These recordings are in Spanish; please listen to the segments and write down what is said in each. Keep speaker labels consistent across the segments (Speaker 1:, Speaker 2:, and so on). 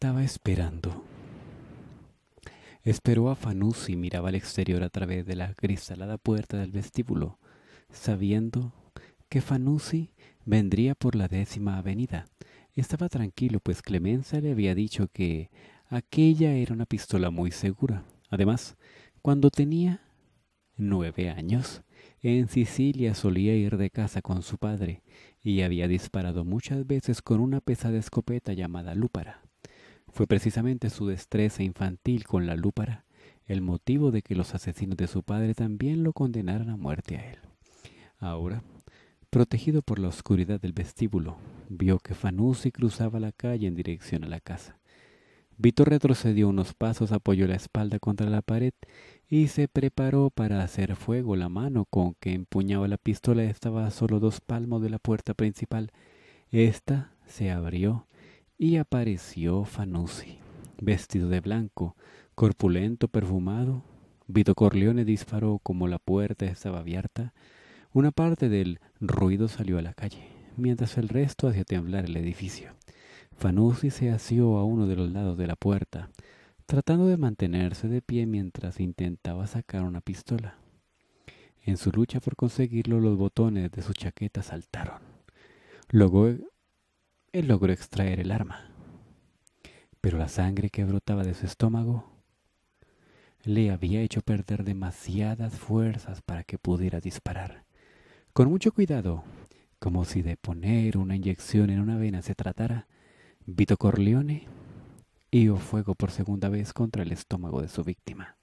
Speaker 1: estaba esperando. Esperó a Fanucci y miraba al exterior a través de la cristalada puerta del vestíbulo, sabiendo que Fanucci vendría por la décima avenida. Estaba tranquilo, pues Clemencia le había dicho que aquella era una pistola muy segura. Además, cuando tenía nueve años, en Sicilia solía ir de casa con su padre y había disparado muchas veces con una pesada escopeta llamada lúpara. Fue precisamente su destreza infantil con la lúpara el motivo de que los asesinos de su padre también lo condenaran a muerte a él. Ahora, protegido por la oscuridad del vestíbulo, vio que Fanucci cruzaba la calle en dirección a la casa. Vito retrocedió unos pasos, apoyó la espalda contra la pared y se preparó para hacer fuego. La mano con que empuñaba la pistola estaba a solo dos palmos de la puerta principal. Esta se abrió y apareció Fanusi, vestido de blanco, corpulento, perfumado. Vito Corleone disparó como la puerta estaba abierta. Una parte del ruido salió a la calle, mientras el resto hacía temblar el edificio. Fanusi se asió a uno de los lados de la puerta, tratando de mantenerse de pie mientras intentaba sacar una pistola. En su lucha por conseguirlo, los botones de su chaqueta saltaron. Luego logró extraer el arma. Pero la sangre que brotaba de su estómago le había hecho perder demasiadas fuerzas para que pudiera disparar. Con mucho cuidado, como si de poner una inyección en una vena se tratara, Vito Corleone hizo fuego por segunda vez contra el estómago de su víctima.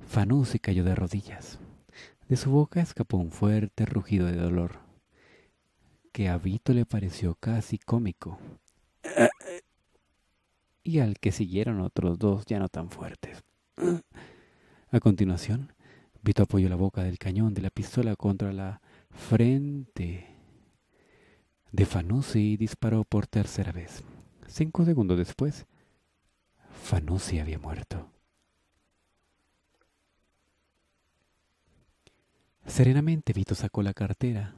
Speaker 1: Fanuzzi cayó de rodillas. De su boca escapó un fuerte rugido de dolor que a Vito le pareció casi cómico, y al que siguieron otros dos ya no tan fuertes. A continuación, Vito apoyó la boca del cañón de la pistola contra la frente de Fanucci y disparó por tercera vez. Cinco segundos después, fanusi había muerto. Serenamente Vito sacó la cartera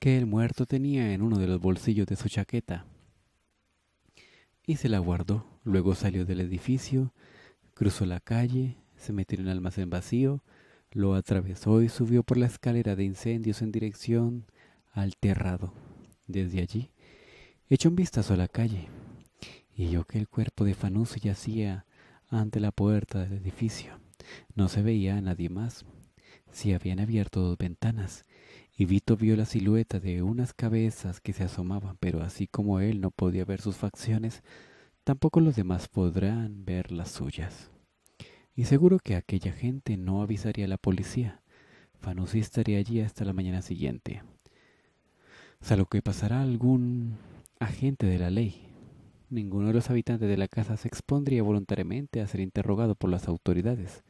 Speaker 1: que el muerto tenía en uno de los bolsillos de su chaqueta. Y se la guardó. Luego salió del edificio, cruzó la calle, se metió en el almacén vacío, lo atravesó y subió por la escalera de incendios en dirección al terrado. Desde allí, echó un vistazo a la calle y vio que el cuerpo de Fanuso yacía ante la puerta del edificio. No se veía a nadie más. Si habían abierto dos ventanas y Vito vio la silueta de unas cabezas que se asomaban, pero así como él no podía ver sus facciones, tampoco los demás podrán ver las suyas. Y seguro que aquella gente no avisaría a la policía. Fanusi estaría allí hasta la mañana siguiente. Salvo que pasará algún agente de la ley. Ninguno de los habitantes de la casa se expondría voluntariamente a ser interrogado por las autoridades.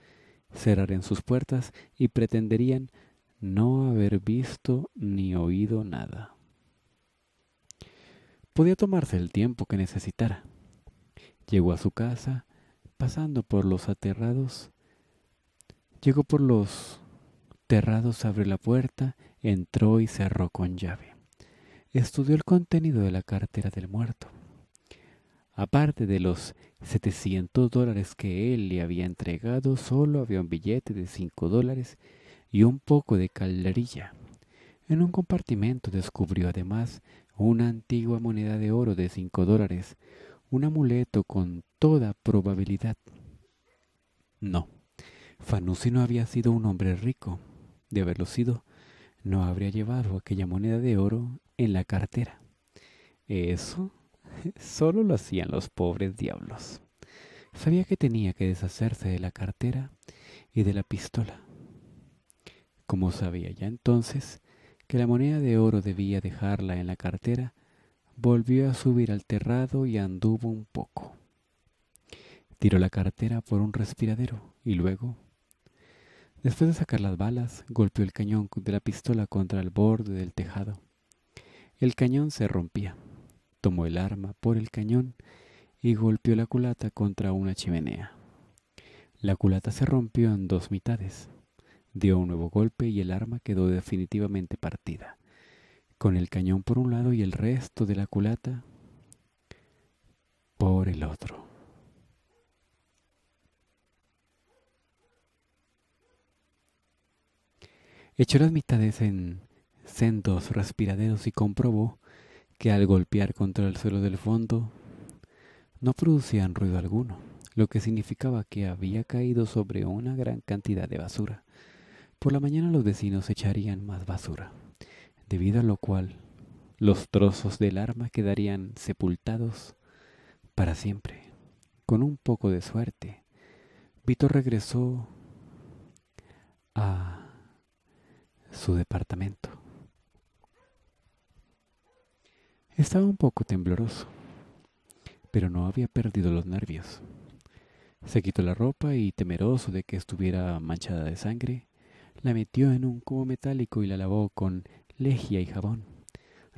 Speaker 1: Cerrarían sus puertas y pretenderían no haber visto ni oído nada. Podía tomarse el tiempo que necesitara. Llegó a su casa, pasando por los aterrados. Llegó por los aterrados abrió la puerta, entró y cerró con llave. Estudió el contenido de la cartera del muerto. Aparte de los 700 dólares que él le había entregado, solo había un billete de 5 dólares y un poco de calderilla. En un compartimento descubrió además una antigua moneda de oro de cinco dólares, un amuleto con toda probabilidad. No, Fanuci no había sido un hombre rico. De haberlo sido, no habría llevado aquella moneda de oro en la cartera. Eso solo lo hacían los pobres diablos. Sabía que tenía que deshacerse de la cartera y de la pistola. Como sabía ya entonces que la moneda de oro debía dejarla en la cartera, volvió a subir al terrado y anduvo un poco. Tiró la cartera por un respiradero y luego, después de sacar las balas, golpeó el cañón de la pistola contra el borde del tejado. El cañón se rompía. Tomó el arma por el cañón y golpeó la culata contra una chimenea. La culata se rompió en dos mitades. Dio un nuevo golpe y el arma quedó definitivamente partida, con el cañón por un lado y el resto de la culata por el otro. Echó las mitades en sendos respiraderos y comprobó que al golpear contra el suelo del fondo no producían ruido alguno, lo que significaba que había caído sobre una gran cantidad de basura. Por la mañana los vecinos echarían más basura, debido a lo cual los trozos del arma quedarían sepultados para siempre. Con un poco de suerte, Vito regresó a su departamento. Estaba un poco tembloroso, pero no había perdido los nervios. Se quitó la ropa y temeroso de que estuviera manchada de sangre, la metió en un cubo metálico y la lavó con lejía y jabón,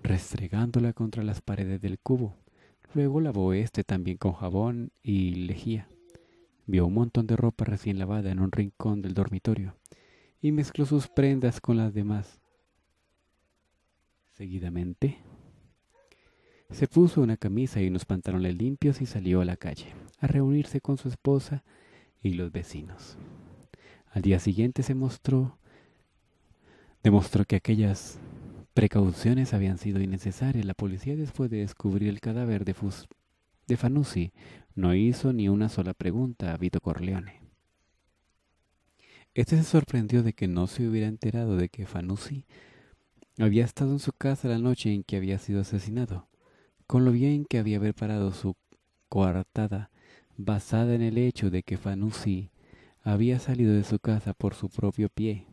Speaker 1: restregándola contra las paredes del cubo. Luego lavó este también con jabón y lejía. Vio un montón de ropa recién lavada en un rincón del dormitorio y mezcló sus prendas con las demás. Seguidamente, se puso una camisa y unos pantalones limpios y salió a la calle a reunirse con su esposa y los vecinos. Al día siguiente se mostró, demostró que aquellas precauciones habían sido innecesarias. La policía después de descubrir el cadáver de, Fus de Fanucci no hizo ni una sola pregunta a Vito Corleone. Este se sorprendió de que no se hubiera enterado de que Fanucci había estado en su casa la noche en que había sido asesinado, con lo bien que había preparado su coartada, basada en el hecho de que Fanucci había salido de su casa por su propio pie.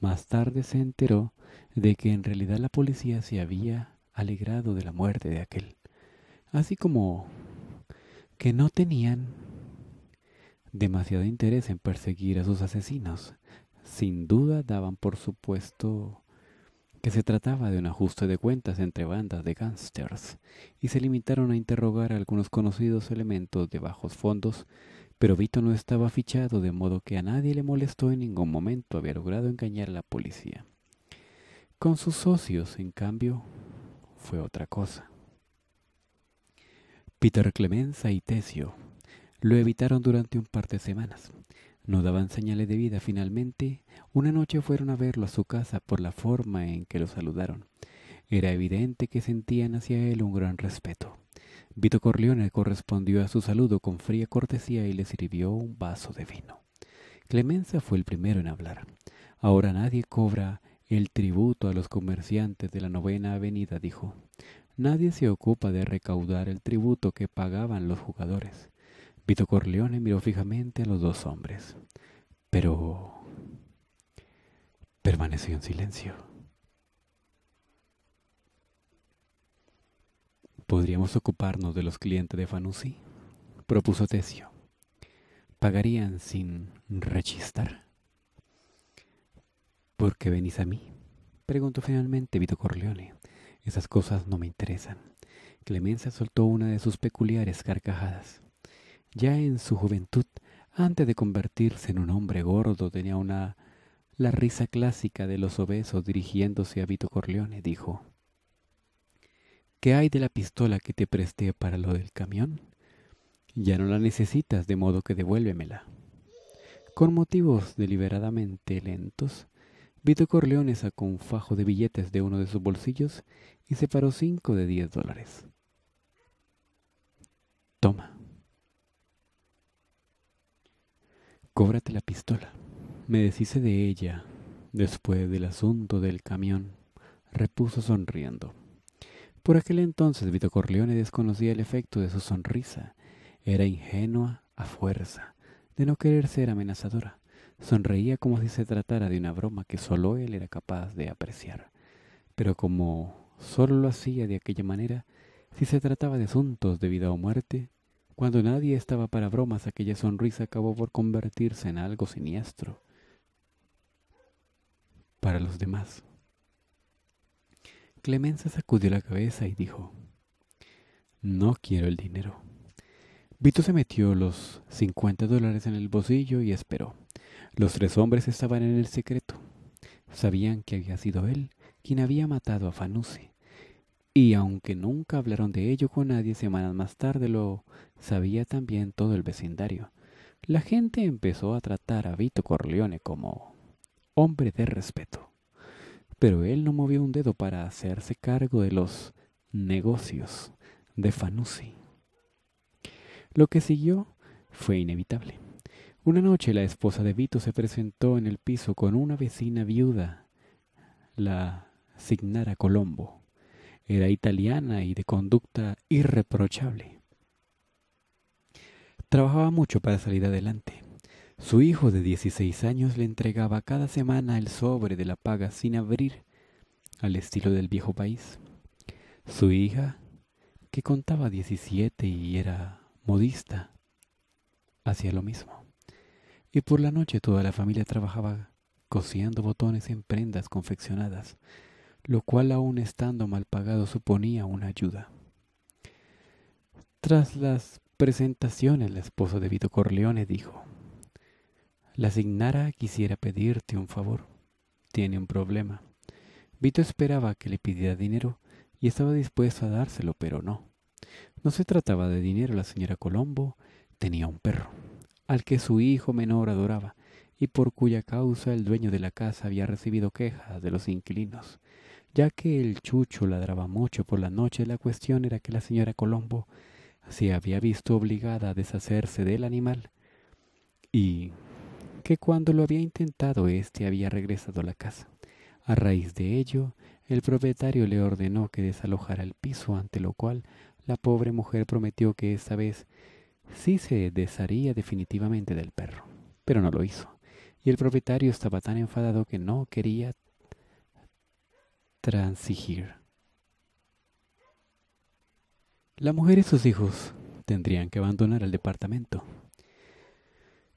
Speaker 1: Más tarde se enteró de que en realidad la policía se había alegrado de la muerte de aquel, así como que no tenían demasiado interés en perseguir a sus asesinos. Sin duda daban por supuesto que se trataba de un ajuste de cuentas entre bandas de gangsters. y se limitaron a interrogar a algunos conocidos elementos de bajos fondos pero Vito no estaba fichado, de modo que a nadie le molestó en ningún momento haber logrado engañar a la policía. Con sus socios, en cambio, fue otra cosa. Peter Clemenza y Tesio lo evitaron durante un par de semanas. No daban señales de vida. Finalmente, una noche fueron a verlo a su casa por la forma en que lo saludaron. Era evidente que sentían hacia él un gran respeto. Vito Corleone correspondió a su saludo con fría cortesía y le sirvió un vaso de vino. Clemenza fue el primero en hablar. Ahora nadie cobra el tributo a los comerciantes de la novena avenida, dijo. Nadie se ocupa de recaudar el tributo que pagaban los jugadores. Vito Corleone miró fijamente a los dos hombres, pero permaneció en silencio. Podríamos ocuparnos de los clientes de Fanucci, propuso Tesio. ¿Pagarían sin rechistar? ¿Por qué venís a mí? preguntó finalmente Vito Corleone. Esas cosas no me interesan. Clemencia soltó una de sus peculiares carcajadas. Ya en su juventud, antes de convertirse en un hombre gordo, tenía una la risa clásica de los obesos dirigiéndose a Vito Corleone, dijo. ¿Qué hay de la pistola que te presté para lo del camión? Ya no la necesitas, de modo que devuélvemela. Con motivos deliberadamente lentos, Vito Corleone sacó un fajo de billetes de uno de sus bolsillos y separó cinco de diez dólares. Toma. Cóbrate la pistola. Me deshice de ella después del asunto del camión, repuso sonriendo. Por aquel entonces Vito Corleone desconocía el efecto de su sonrisa. Era ingenua a fuerza de no querer ser amenazadora. Sonreía como si se tratara de una broma que solo él era capaz de apreciar. Pero como solo lo hacía de aquella manera, si se trataba de asuntos de vida o muerte, cuando nadie estaba para bromas, aquella sonrisa acabó por convertirse en algo siniestro para los demás. Clemenza sacudió la cabeza y dijo, No quiero el dinero. Vito se metió los 50 dólares en el bolsillo y esperó. Los tres hombres estaban en el secreto. Sabían que había sido él quien había matado a Fanucci. Y aunque nunca hablaron de ello con nadie, semanas más tarde lo sabía también todo el vecindario. La gente empezó a tratar a Vito Corleone como hombre de respeto pero él no movió un dedo para hacerse cargo de los negocios de Fanucci. Lo que siguió fue inevitable. Una noche la esposa de Vito se presentó en el piso con una vecina viuda, la Signara Colombo. Era italiana y de conducta irreprochable. Trabajaba mucho para salir adelante. Su hijo de 16 años le entregaba cada semana el sobre de la paga sin abrir, al estilo del viejo país. Su hija, que contaba 17 y era modista, hacía lo mismo. Y por la noche toda la familia trabajaba cosiendo botones en prendas confeccionadas, lo cual aún estando mal pagado suponía una ayuda. Tras las presentaciones, la esposa de Vito Corleone dijo, la signara quisiera pedirte un favor. Tiene un problema. Vito esperaba que le pidiera dinero y estaba dispuesto a dárselo, pero no. No se trataba de dinero. La señora Colombo tenía un perro, al que su hijo menor adoraba y por cuya causa el dueño de la casa había recibido quejas de los inquilinos. Ya que el chucho ladraba mucho por la noche, la cuestión era que la señora Colombo se había visto obligada a deshacerse del animal y que cuando lo había intentado éste había regresado a la casa. A raíz de ello, el propietario le ordenó que desalojara el piso, ante lo cual la pobre mujer prometió que esta vez sí se desharía definitivamente del perro, pero no lo hizo, y el propietario estaba tan enfadado que no quería transigir. La mujer y sus hijos tendrían que abandonar el departamento.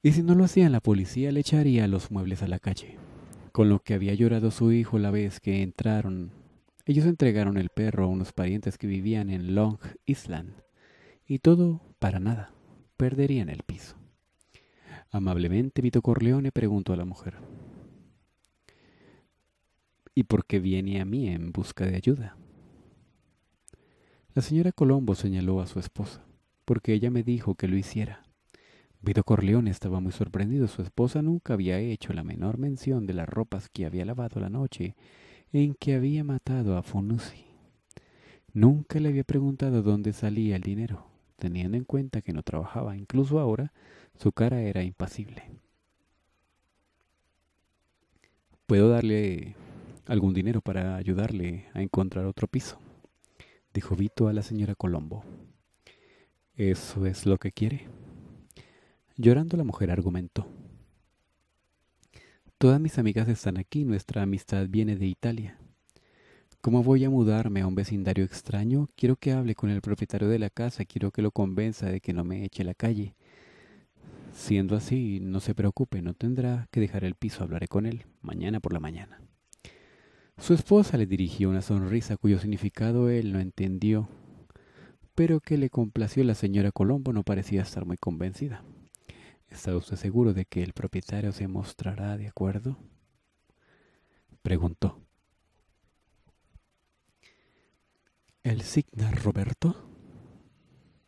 Speaker 1: Y si no lo hacían, la policía le echaría los muebles a la calle. Con lo que había llorado su hijo la vez que entraron, ellos entregaron el perro a unos parientes que vivían en Long Island. Y todo para nada. Perderían el piso. Amablemente Vito Corleone preguntó a la mujer. ¿Y por qué viene a mí en busca de ayuda? La señora Colombo señaló a su esposa, porque ella me dijo que lo hiciera. Vito Corleone estaba muy sorprendido. Su esposa nunca había hecho la menor mención de las ropas que había lavado la noche en que había matado a Funusi. Nunca le había preguntado dónde salía el dinero, teniendo en cuenta que no trabajaba. Incluso ahora su cara era impasible. Puedo darle algún dinero para ayudarle a encontrar otro piso, dijo Vito a la señora Colombo. Eso es lo que quiere, Llorando la mujer argumentó. Todas mis amigas están aquí, nuestra amistad viene de Italia. ¿Cómo voy a mudarme a un vecindario extraño? Quiero que hable con el propietario de la casa, quiero que lo convenza de que no me eche a la calle. Siendo así, no se preocupe, no tendrá que dejar el piso, hablaré con él, mañana por la mañana. Su esposa le dirigió una sonrisa cuyo significado él no entendió, pero que le complació la señora Colombo no parecía estar muy convencida. ¿Está usted seguro de que el propietario se mostrará de acuerdo? Preguntó. ¿El signa Roberto?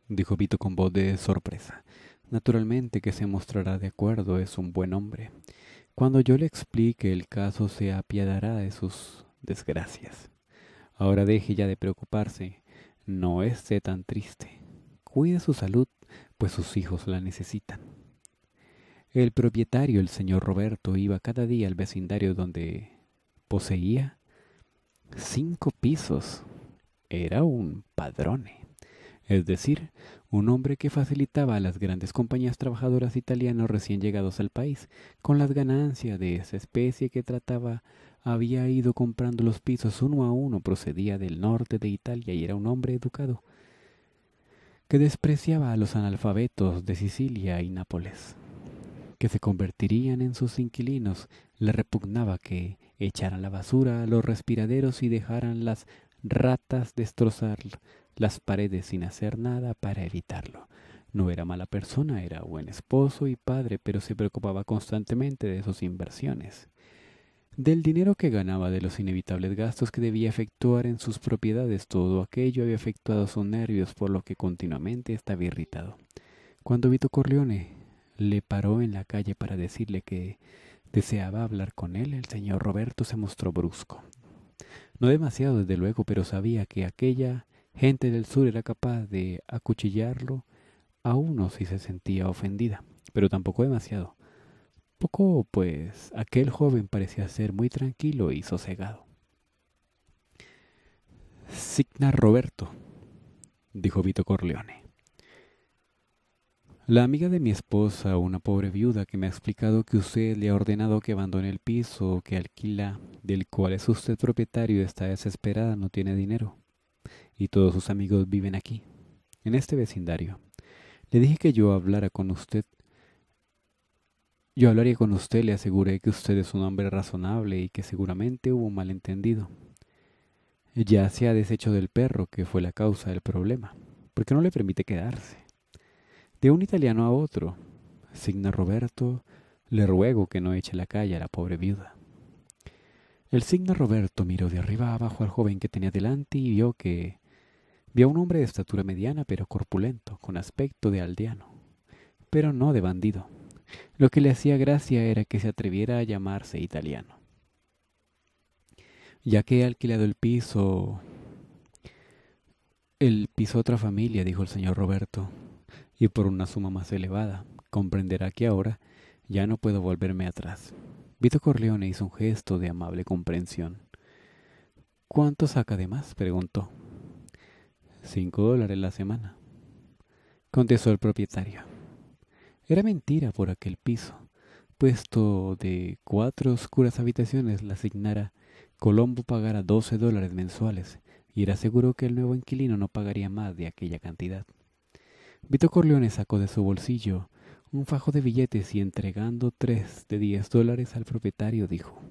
Speaker 1: dijo Vito con voz de sorpresa. Naturalmente que se mostrará de acuerdo, es un buen hombre. Cuando yo le explique el caso se apiadará de sus desgracias. Ahora deje ya de preocuparse, no esté tan triste. Cuide su salud, pues sus hijos la necesitan. El propietario, el señor Roberto, iba cada día al vecindario donde poseía cinco pisos. Era un padrone, es decir, un hombre que facilitaba a las grandes compañías trabajadoras italianas recién llegados al país con las ganancias de esa especie que trataba había ido comprando los pisos uno a uno, procedía del norte de Italia y era un hombre educado que despreciaba a los analfabetos de Sicilia y Nápoles que se convertirían en sus inquilinos, le repugnaba que echaran la basura a los respiraderos y dejaran las ratas destrozar las paredes sin hacer nada para evitarlo. No era mala persona, era buen esposo y padre, pero se preocupaba constantemente de sus inversiones. Del dinero que ganaba, de los inevitables gastos que debía efectuar en sus propiedades, todo aquello había afectado sus nervios, por lo que continuamente estaba irritado. Cuando Vito Corleone le paró en la calle para decirle que deseaba hablar con él, el señor Roberto se mostró brusco. No demasiado, desde luego, pero sabía que aquella gente del sur era capaz de acuchillarlo a uno si se sentía ofendida, pero tampoco demasiado. Poco, pues, aquel joven parecía ser muy tranquilo y sosegado. Signa Roberto, dijo Vito Corleone. La amiga de mi esposa, una pobre viuda que me ha explicado que usted le ha ordenado que abandone el piso que alquila, del cual es usted propietario, está desesperada, no tiene dinero. Y todos sus amigos viven aquí, en este vecindario. Le dije que yo hablara con usted. Yo hablaría con usted, le aseguré que usted es un hombre razonable y que seguramente hubo un malentendido. Ya se ha deshecho del perro, que fue la causa del problema. ¿Por qué no le permite quedarse? de un italiano a otro. Signa Roberto, le ruego que no eche la calle a la pobre viuda. El Signa Roberto miró de arriba abajo al joven que tenía delante y vio que vio a un hombre de estatura mediana pero corpulento, con aspecto de aldeano, pero no de bandido. Lo que le hacía gracia era que se atreviera a llamarse italiano. Ya que he alquilado el piso el piso otra familia, dijo el señor Roberto y por una suma más elevada. Comprenderá que ahora ya no puedo volverme atrás. Vito Corleone hizo un gesto de amable comprensión. ¿Cuánto saca de más? preguntó. Cinco dólares la semana, contestó el propietario. Era mentira por aquel piso, puesto de cuatro oscuras habitaciones la asignara, Colombo pagara doce dólares mensuales, y era seguro que el nuevo inquilino no pagaría más de aquella cantidad. Vito Corleone sacó de su bolsillo un fajo de billetes y entregando tres de diez dólares al propietario dijo,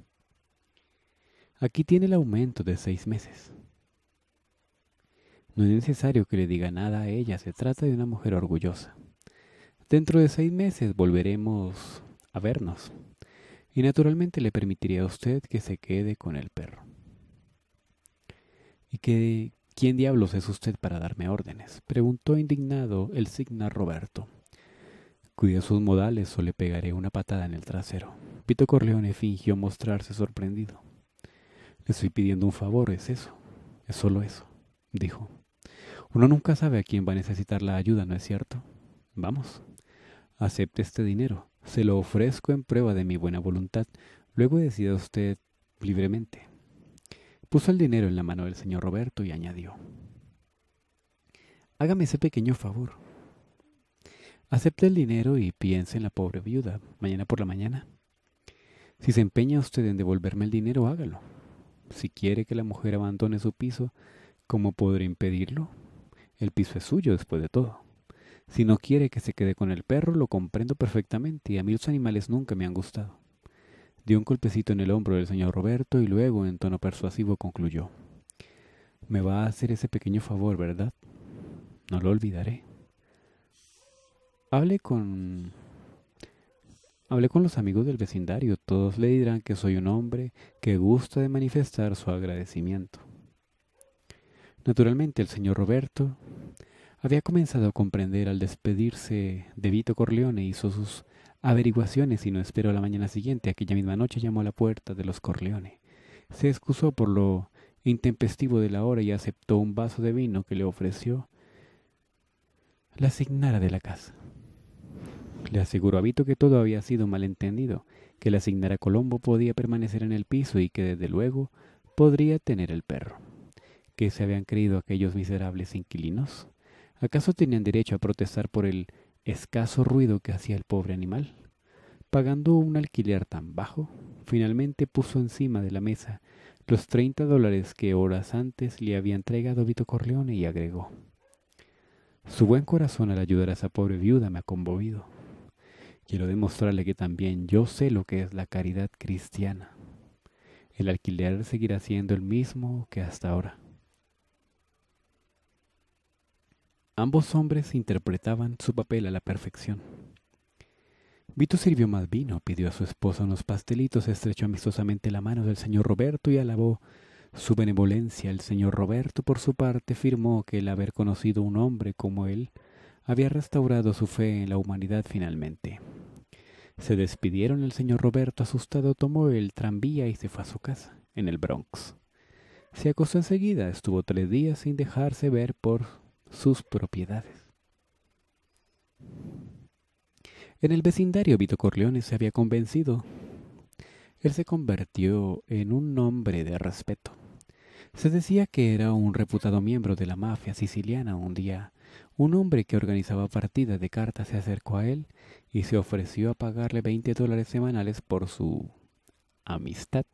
Speaker 1: Aquí tiene el aumento de seis meses. No es necesario que le diga nada a ella, se trata de una mujer orgullosa. Dentro de seis meses volveremos a vernos y naturalmente le permitiría a usted que se quede con el perro. ¿Y que... ¿Quién diablos es usted para darme órdenes? preguntó indignado el signor Roberto. Cuide sus modales o le pegaré una patada en el trasero. Pito Corleone fingió mostrarse sorprendido. Le estoy pidiendo un favor, es eso. Es solo eso, dijo. Uno nunca sabe a quién va a necesitar la ayuda, ¿no es cierto? Vamos. Acepte este dinero. Se lo ofrezco en prueba de mi buena voluntad. Luego decida usted libremente. Puso el dinero en la mano del señor Roberto y añadió, Hágame ese pequeño favor. Acepte el dinero y piense en la pobre viuda mañana por la mañana. Si se empeña usted en devolverme el dinero, hágalo. Si quiere que la mujer abandone su piso, ¿cómo podré impedirlo? El piso es suyo después de todo. Si no quiere que se quede con el perro, lo comprendo perfectamente y a mí los animales nunca me han gustado. Dio un golpecito en el hombro del señor Roberto y luego, en tono persuasivo, concluyó. Me va a hacer ese pequeño favor, ¿verdad? No lo olvidaré. Hable con... Hablé con los amigos del vecindario. Todos le dirán que soy un hombre que gusta de manifestar su agradecimiento. Naturalmente, el señor Roberto había comenzado a comprender al despedirse de Vito Corleone hizo sus averiguaciones y no esperó la mañana siguiente. Aquella misma noche llamó a la puerta de los Corleone. Se excusó por lo intempestivo de la hora y aceptó un vaso de vino que le ofreció la asignara de la casa. Le aseguró a Vito que todo había sido malentendido, que la asignara Colombo podía permanecer en el piso y que desde luego podría tener el perro. ¿Qué se habían creído aquellos miserables inquilinos? ¿Acaso tenían derecho a protestar por el escaso ruido que hacía el pobre animal. Pagando un alquiler tan bajo, finalmente puso encima de la mesa los 30 dólares que horas antes le había entregado Vito Corleone y agregó. Su buen corazón al ayudar a esa pobre viuda me ha conmovido. Quiero demostrarle que también yo sé lo que es la caridad cristiana. El alquiler seguirá siendo el mismo que hasta ahora. Ambos hombres interpretaban su papel a la perfección. Vito sirvió más vino, pidió a su esposa unos pastelitos, estrechó amistosamente la mano del señor Roberto y alabó su benevolencia. El señor Roberto, por su parte, firmó que el haber conocido un hombre como él había restaurado su fe en la humanidad finalmente. Se despidieron, el señor Roberto, asustado, tomó el tranvía y se fue a su casa, en el Bronx. Se acostó enseguida, estuvo tres días sin dejarse ver por sus propiedades. En el vecindario Vito Corleone se había convencido. Él se convirtió en un hombre de respeto. Se decía que era un reputado miembro de la mafia siciliana un día. Un hombre que organizaba partidas de cartas se acercó a él y se ofreció a pagarle 20 dólares semanales por su amistad.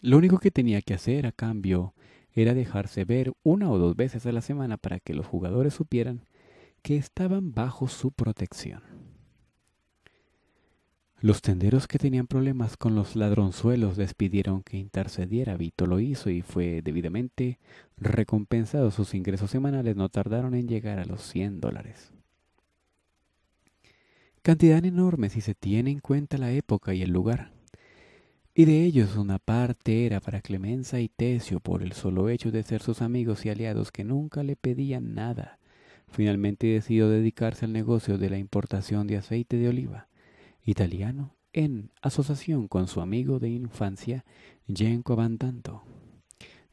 Speaker 1: Lo único que tenía que hacer a cambio era dejarse ver una o dos veces a la semana para que los jugadores supieran que estaban bajo su protección. Los tenderos que tenían problemas con los ladronzuelos despidieron que intercediera. Vito lo hizo y fue debidamente recompensado. Sus ingresos semanales no tardaron en llegar a los 100 dólares. Cantidad enorme si se tiene en cuenta la época y el lugar y de ellos una parte era para Clemenza y Tecio por el solo hecho de ser sus amigos y aliados que nunca le pedían nada. Finalmente decidió dedicarse al negocio de la importación de aceite de oliva italiano en asociación con su amigo de infancia, Jenko Bandanto.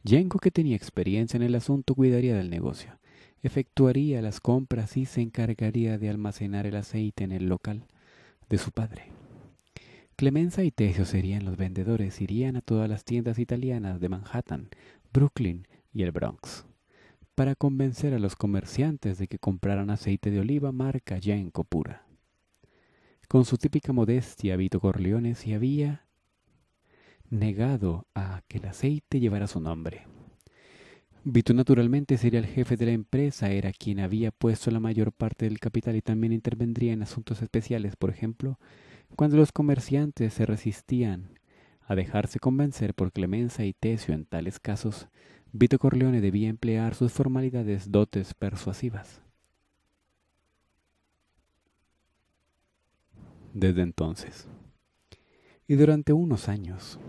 Speaker 1: Jenko, que tenía experiencia en el asunto, cuidaría del negocio, efectuaría las compras y se encargaría de almacenar el aceite en el local de su padre. Clemenza y Tesio serían los vendedores, irían a todas las tiendas italianas de Manhattan, Brooklyn y el Bronx para convencer a los comerciantes de que compraran aceite de oliva marca en pura. Con su típica modestia, Vito Corleone se había negado a que el aceite llevara su nombre. Vito naturalmente sería el jefe de la empresa, era quien había puesto la mayor parte del capital y también intervendría en asuntos especiales, por ejemplo, cuando los comerciantes se resistían a dejarse convencer por clemencia y Tesio en tales casos, Vito Corleone debía emplear sus formalidades dotes persuasivas. Desde entonces, y durante unos años,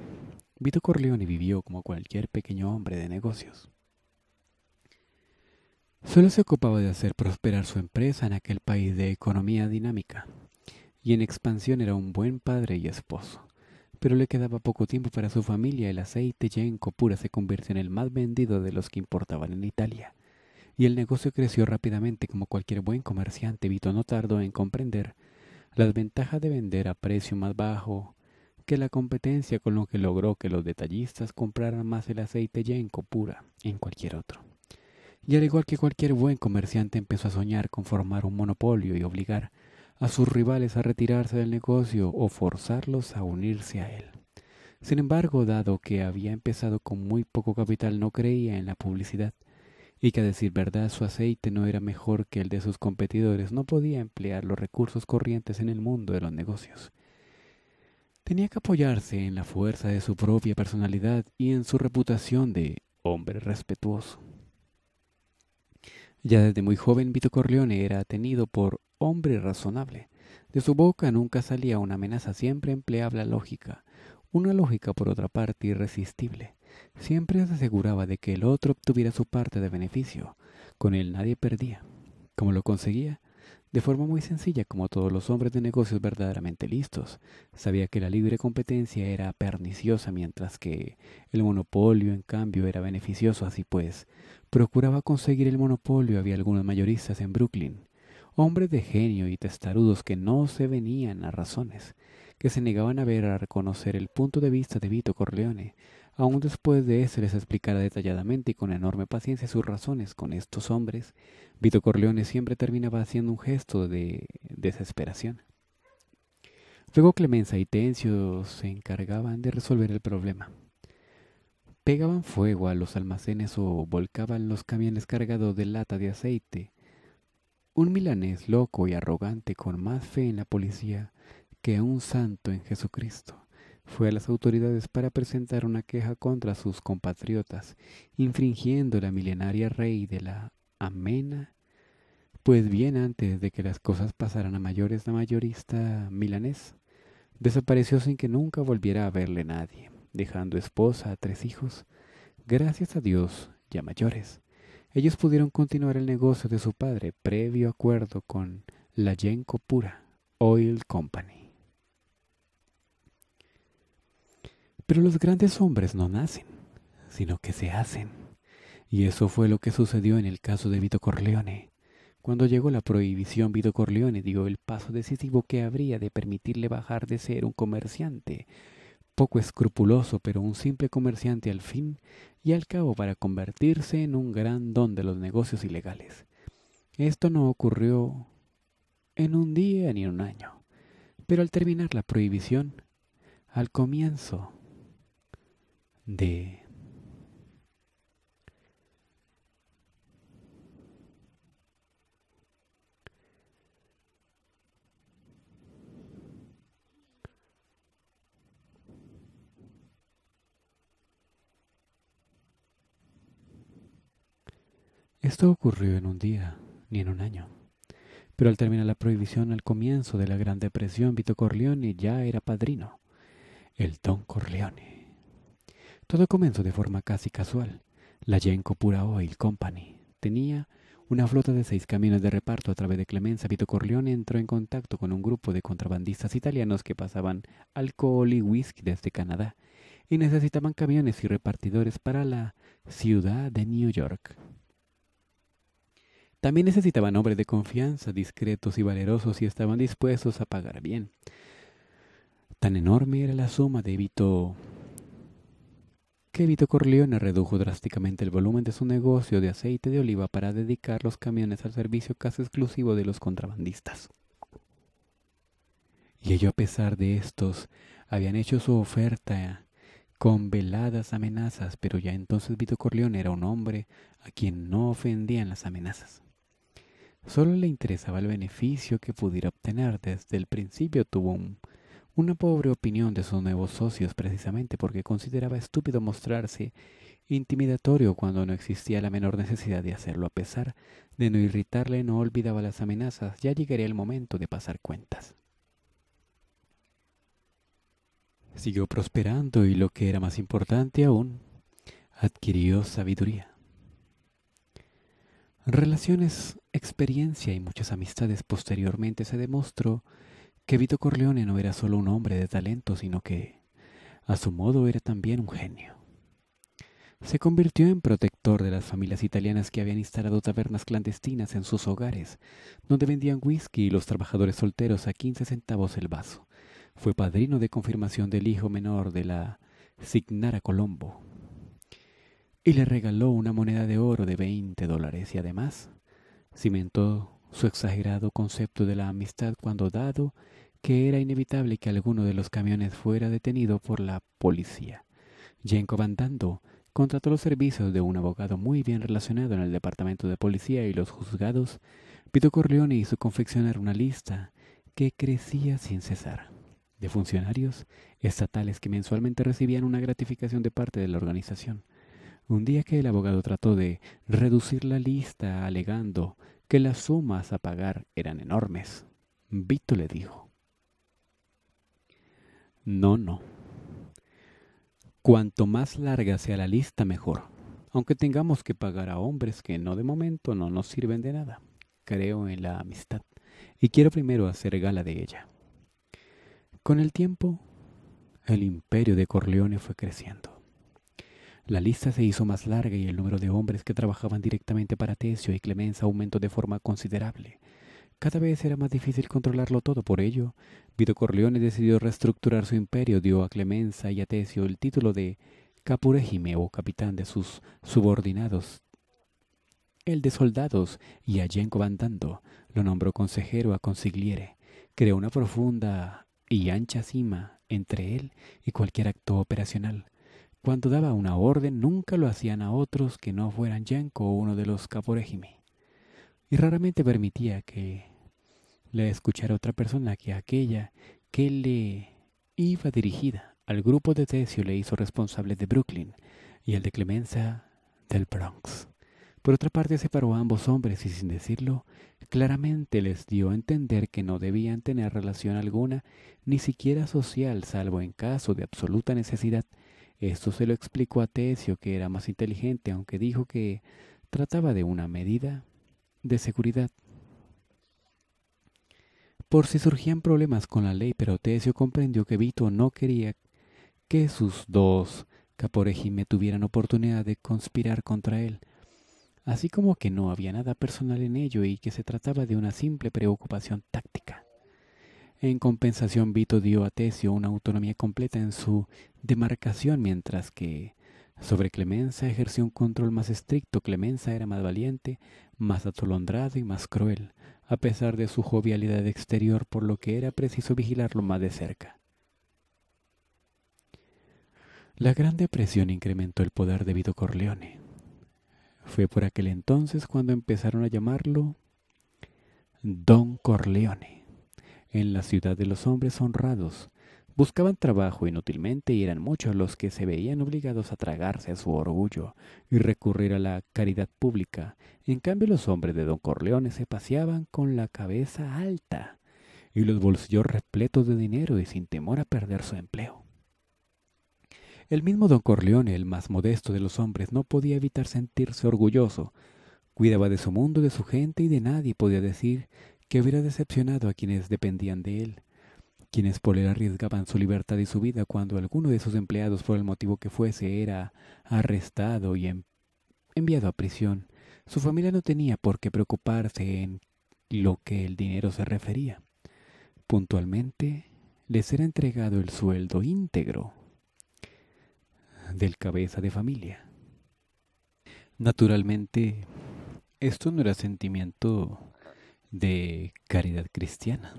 Speaker 1: Vito Corleone vivió como cualquier pequeño hombre de negocios. Solo se ocupaba de hacer prosperar su empresa en aquel país de economía dinámica, y en expansión era un buen padre y esposo. Pero le quedaba poco tiempo para su familia. El aceite ya en Copura se convirtió en el más vendido de los que importaban en Italia. Y el negocio creció rápidamente como cualquier buen comerciante. Vito no tardó en comprender las ventajas de vender a precio más bajo que la competencia con lo que logró que los detallistas compraran más el aceite ya en Copura en cualquier otro. Y al igual que cualquier buen comerciante empezó a soñar con formar un monopolio y obligar a sus rivales a retirarse del negocio o forzarlos a unirse a él. Sin embargo, dado que había empezado con muy poco capital, no creía en la publicidad y que a decir verdad su aceite no era mejor que el de sus competidores, no podía emplear los recursos corrientes en el mundo de los negocios. Tenía que apoyarse en la fuerza de su propia personalidad y en su reputación de hombre respetuoso. Ya desde muy joven Vito Corleone era tenido por hombre razonable. De su boca nunca salía una amenaza, siempre empleaba la lógica, una lógica por otra parte irresistible. Siempre se aseguraba de que el otro obtuviera su parte de beneficio. Con él nadie perdía. ¿Cómo lo conseguía? De forma muy sencilla, como todos los hombres de negocios verdaderamente listos, sabía que la libre competencia era perniciosa mientras que el monopolio, en cambio, era beneficioso. Así pues, procuraba conseguir el monopolio. Había algunos mayoristas en Brooklyn, hombres de genio y testarudos que no se venían a razones, que se negaban a ver a reconocer el punto de vista de Vito Corleone. Aun después de eso les explicara detalladamente y con enorme paciencia sus razones con estos hombres, Vito Corleone siempre terminaba haciendo un gesto de desesperación. Luego Clemenza y Tencio se encargaban de resolver el problema pegaban fuego a los almacenes o volcaban los camiones cargados de lata de aceite. Un milanés loco y arrogante con más fe en la policía que un santo en Jesucristo fue a las autoridades para presentar una queja contra sus compatriotas, infringiendo la milenaria rey de la amena. Pues bien antes de que las cosas pasaran a mayores, la mayorista milanés desapareció sin que nunca volviera a verle nadie dejando esposa, a tres hijos, gracias a Dios, ya mayores. Ellos pudieron continuar el negocio de su padre previo acuerdo con la Yenko Pura Oil Company. Pero los grandes hombres no nacen, sino que se hacen. Y eso fue lo que sucedió en el caso de Vito Corleone. Cuando llegó la prohibición, Vito Corleone dio el paso decisivo que habría de permitirle bajar de ser un comerciante poco escrupuloso, pero un simple comerciante al fin y al cabo para convertirse en un gran don de los negocios ilegales. Esto no ocurrió en un día ni en un año, pero al terminar la prohibición, al comienzo de Esto ocurrió en un día, ni en un año. Pero al terminar la prohibición al comienzo de la Gran Depresión, Vito Corleone ya era padrino, el Don Corleone. Todo comenzó de forma casi casual. La Jenko Pura Oil Company tenía una flota de seis camiones de reparto a través de Clemenza. Vito Corleone entró en contacto con un grupo de contrabandistas italianos que pasaban alcohol y whisky desde Canadá y necesitaban camiones y repartidores para la ciudad de New York. También necesitaban hombres de confianza, discretos y valerosos, y estaban dispuestos a pagar bien. Tan enorme era la suma de Vito que Vito Corleone redujo drásticamente el volumen de su negocio de aceite de oliva para dedicar los camiones al servicio casi exclusivo de los contrabandistas. Y ello a pesar de estos, habían hecho su oferta con veladas amenazas, pero ya entonces Vito Corleone era un hombre a quien no ofendían las amenazas. Solo le interesaba el beneficio que pudiera obtener. Desde el principio tuvo una pobre opinión de sus nuevos socios precisamente porque consideraba estúpido mostrarse intimidatorio cuando no existía la menor necesidad de hacerlo. A pesar de no irritarle, no olvidaba las amenazas. Ya llegaría el momento de pasar cuentas. Siguió prosperando y lo que era más importante aún, adquirió sabiduría. Relaciones experiencia y muchas amistades posteriormente se demostró que Vito Corleone no era solo un hombre de talento, sino que, a su modo, era también un genio. Se convirtió en protector de las familias italianas que habían instalado tabernas clandestinas en sus hogares, donde vendían whisky y los trabajadores solteros a 15 centavos el vaso. Fue padrino de confirmación del hijo menor de la Signara Colombo, y le regaló una moneda de oro de 20 dólares y además Cimentó su exagerado concepto de la amistad cuando dado que era inevitable que alguno de los camiones fuera detenido por la policía. Jenko Bandando contrató los servicios de un abogado muy bien relacionado en el departamento de policía y los juzgados. Pito Corleone hizo confeccionar una lista que crecía sin cesar de funcionarios estatales que mensualmente recibían una gratificación de parte de la organización. Un día que el abogado trató de reducir la lista alegando que las sumas a pagar eran enormes, Vito le dijo, No, no. Cuanto más larga sea la lista, mejor, aunque tengamos que pagar a hombres que no de momento no nos sirven de nada. Creo en la amistad y quiero primero hacer gala de ella. Con el tiempo, el imperio de Corleone fue creciendo. La lista se hizo más larga y el número de hombres que trabajaban directamente para Tesio y Clemenza aumentó de forma considerable. Cada vez era más difícil controlarlo todo, por ello, Vito Corleone decidió reestructurar su imperio, dio a Clemenza y a Tesio el título de capurégime o capitán de sus subordinados, el de soldados, y allí encobandando, lo nombró consejero a consigliere. Creó una profunda y ancha cima entre él y cualquier acto operacional. Cuando daba una orden, nunca lo hacían a otros que no fueran Yanko o uno de los caporégime, y raramente permitía que le escuchara otra persona que aquella que le iba dirigida al grupo de Tesio le hizo responsable de Brooklyn y el de Clemenza del Bronx. Por otra parte, separó a ambos hombres y sin decirlo, claramente les dio a entender que no debían tener relación alguna, ni siquiera social, salvo en caso de absoluta necesidad, esto se lo explicó a Tesio, que era más inteligente, aunque dijo que trataba de una medida de seguridad. Por si surgían problemas con la ley, pero Tesio comprendió que Vito no quería que sus dos Caporegime tuvieran oportunidad de conspirar contra él, así como que no había nada personal en ello y que se trataba de una simple preocupación táctica. En compensación, Vito dio a Tesio una autonomía completa en su demarcación, mientras que sobre Clemenza ejerció un control más estricto. Clemenza era más valiente, más atolondrado y más cruel, a pesar de su jovialidad exterior, por lo que era preciso vigilarlo más de cerca. La Gran Depresión incrementó el poder de Vito Corleone. Fue por aquel entonces cuando empezaron a llamarlo Don Corleone. En la ciudad de los hombres honrados, buscaban trabajo inútilmente y eran muchos los que se veían obligados a tragarse a su orgullo y recurrir a la caridad pública. En cambio los hombres de don Corleone se paseaban con la cabeza alta y los bolsillos repletos de dinero y sin temor a perder su empleo. El mismo don Corleone, el más modesto de los hombres, no podía evitar sentirse orgulloso. Cuidaba de su mundo, de su gente y de nadie podía decir que hubiera decepcionado a quienes dependían de él, quienes por él arriesgaban su libertad y su vida cuando alguno de sus empleados, por el motivo que fuese, era arrestado y enviado a prisión. Su familia no tenía por qué preocuparse en lo que el dinero se refería. Puntualmente les era entregado el sueldo íntegro del cabeza de familia. Naturalmente, esto no era sentimiento de caridad cristiana.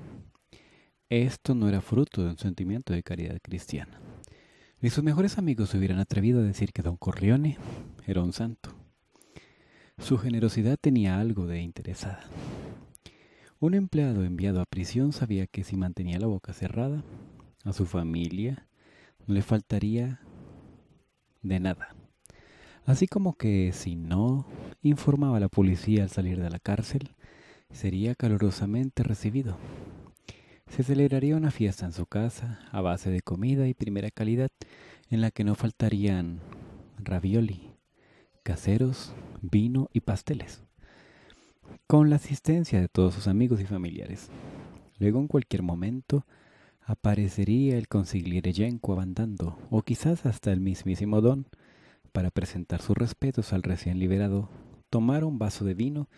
Speaker 1: Esto no era fruto de un sentimiento de caridad cristiana. Ni sus mejores amigos se hubieran atrevido a decir que don Corleone era un santo. Su generosidad tenía algo de interesada. Un empleado enviado a prisión sabía que si mantenía la boca cerrada, a su familia no le faltaría de nada. Así como que si no informaba a la policía al salir de la cárcel, sería calurosamente recibido. Se celebraría una fiesta en su casa a base de comida y primera calidad en la que no faltarían ravioli, caseros, vino y pasteles, con la asistencia de todos sus amigos y familiares. Luego en cualquier momento aparecería el consigliere Yenko abandando, o quizás hasta el mismísimo Don, para presentar sus respetos al recién liberado, tomar un vaso de vino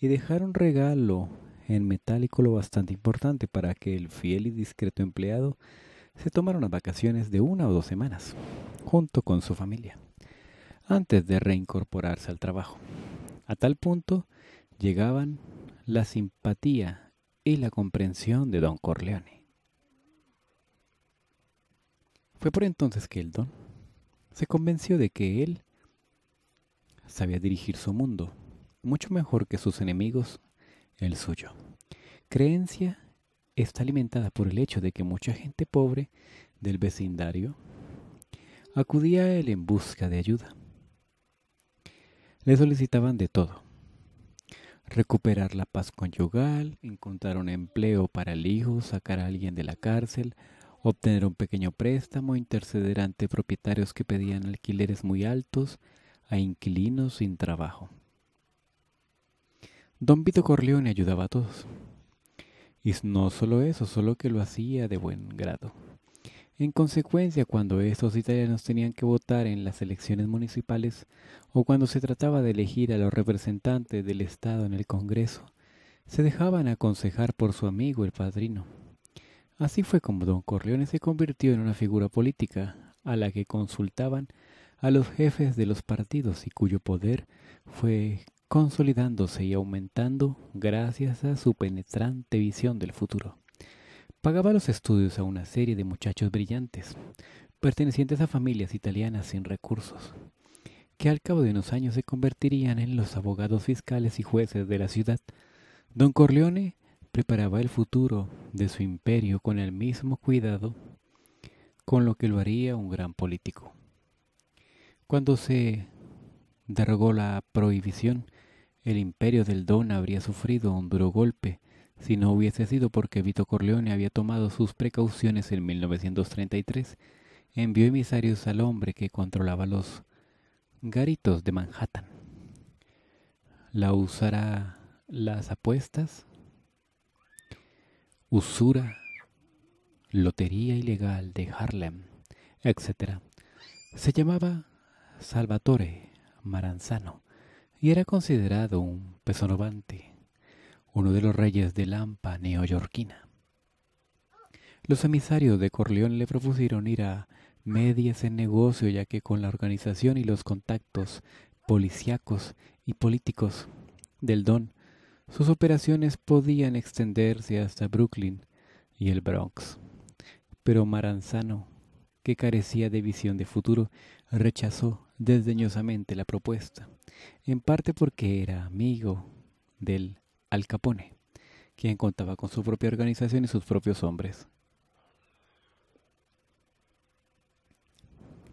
Speaker 1: y dejaron un regalo en metálico lo bastante importante para que el fiel y discreto empleado se tomara unas vacaciones de una o dos semanas, junto con su familia, antes de reincorporarse al trabajo. A tal punto llegaban la simpatía y la comprensión de don Corleone. Fue por entonces que el don se convenció de que él sabía dirigir su mundo mucho mejor que sus enemigos el suyo. Creencia está alimentada por el hecho de que mucha gente pobre del vecindario acudía a él en busca de ayuda. Le solicitaban de todo. Recuperar la paz conyugal, encontrar un empleo para el hijo, sacar a alguien de la cárcel, obtener un pequeño préstamo, interceder ante propietarios que pedían alquileres muy altos a inquilinos sin trabajo. Don Vito Corleone ayudaba a todos. Y no solo eso, solo que lo hacía de buen grado. En consecuencia, cuando estos italianos tenían que votar en las elecciones municipales o cuando se trataba de elegir a los representantes del Estado en el Congreso, se dejaban aconsejar por su amigo el padrino. Así fue como don Corleone se convirtió en una figura política a la que consultaban a los jefes de los partidos y cuyo poder fue consolidándose y aumentando gracias a su penetrante visión del futuro. Pagaba los estudios a una serie de muchachos brillantes, pertenecientes a familias italianas sin recursos, que al cabo de unos años se convertirían en los abogados fiscales y jueces de la ciudad. Don Corleone preparaba el futuro de su imperio con el mismo cuidado con lo que lo haría un gran político. Cuando se derogó la prohibición el imperio del Don habría sufrido un duro golpe si no hubiese sido porque Vito Corleone había tomado sus precauciones en 1933, envió emisarios al hombre que controlaba los garitos de Manhattan. La usará las apuestas, usura, lotería ilegal de Harlem, etc. Se llamaba Salvatore Maranzano y era considerado un pesonovante, uno de los reyes de Lampa neoyorquina. Los emisarios de Corleón le propusieron ir a medias en negocio ya que con la organización y los contactos policíacos y políticos del don, sus operaciones podían extenderse hasta Brooklyn y el Bronx. Pero Maranzano, que carecía de visión de futuro, rechazó desdeñosamente la propuesta en parte porque era amigo del Alcapone, quien contaba con su propia organización y sus propios hombres.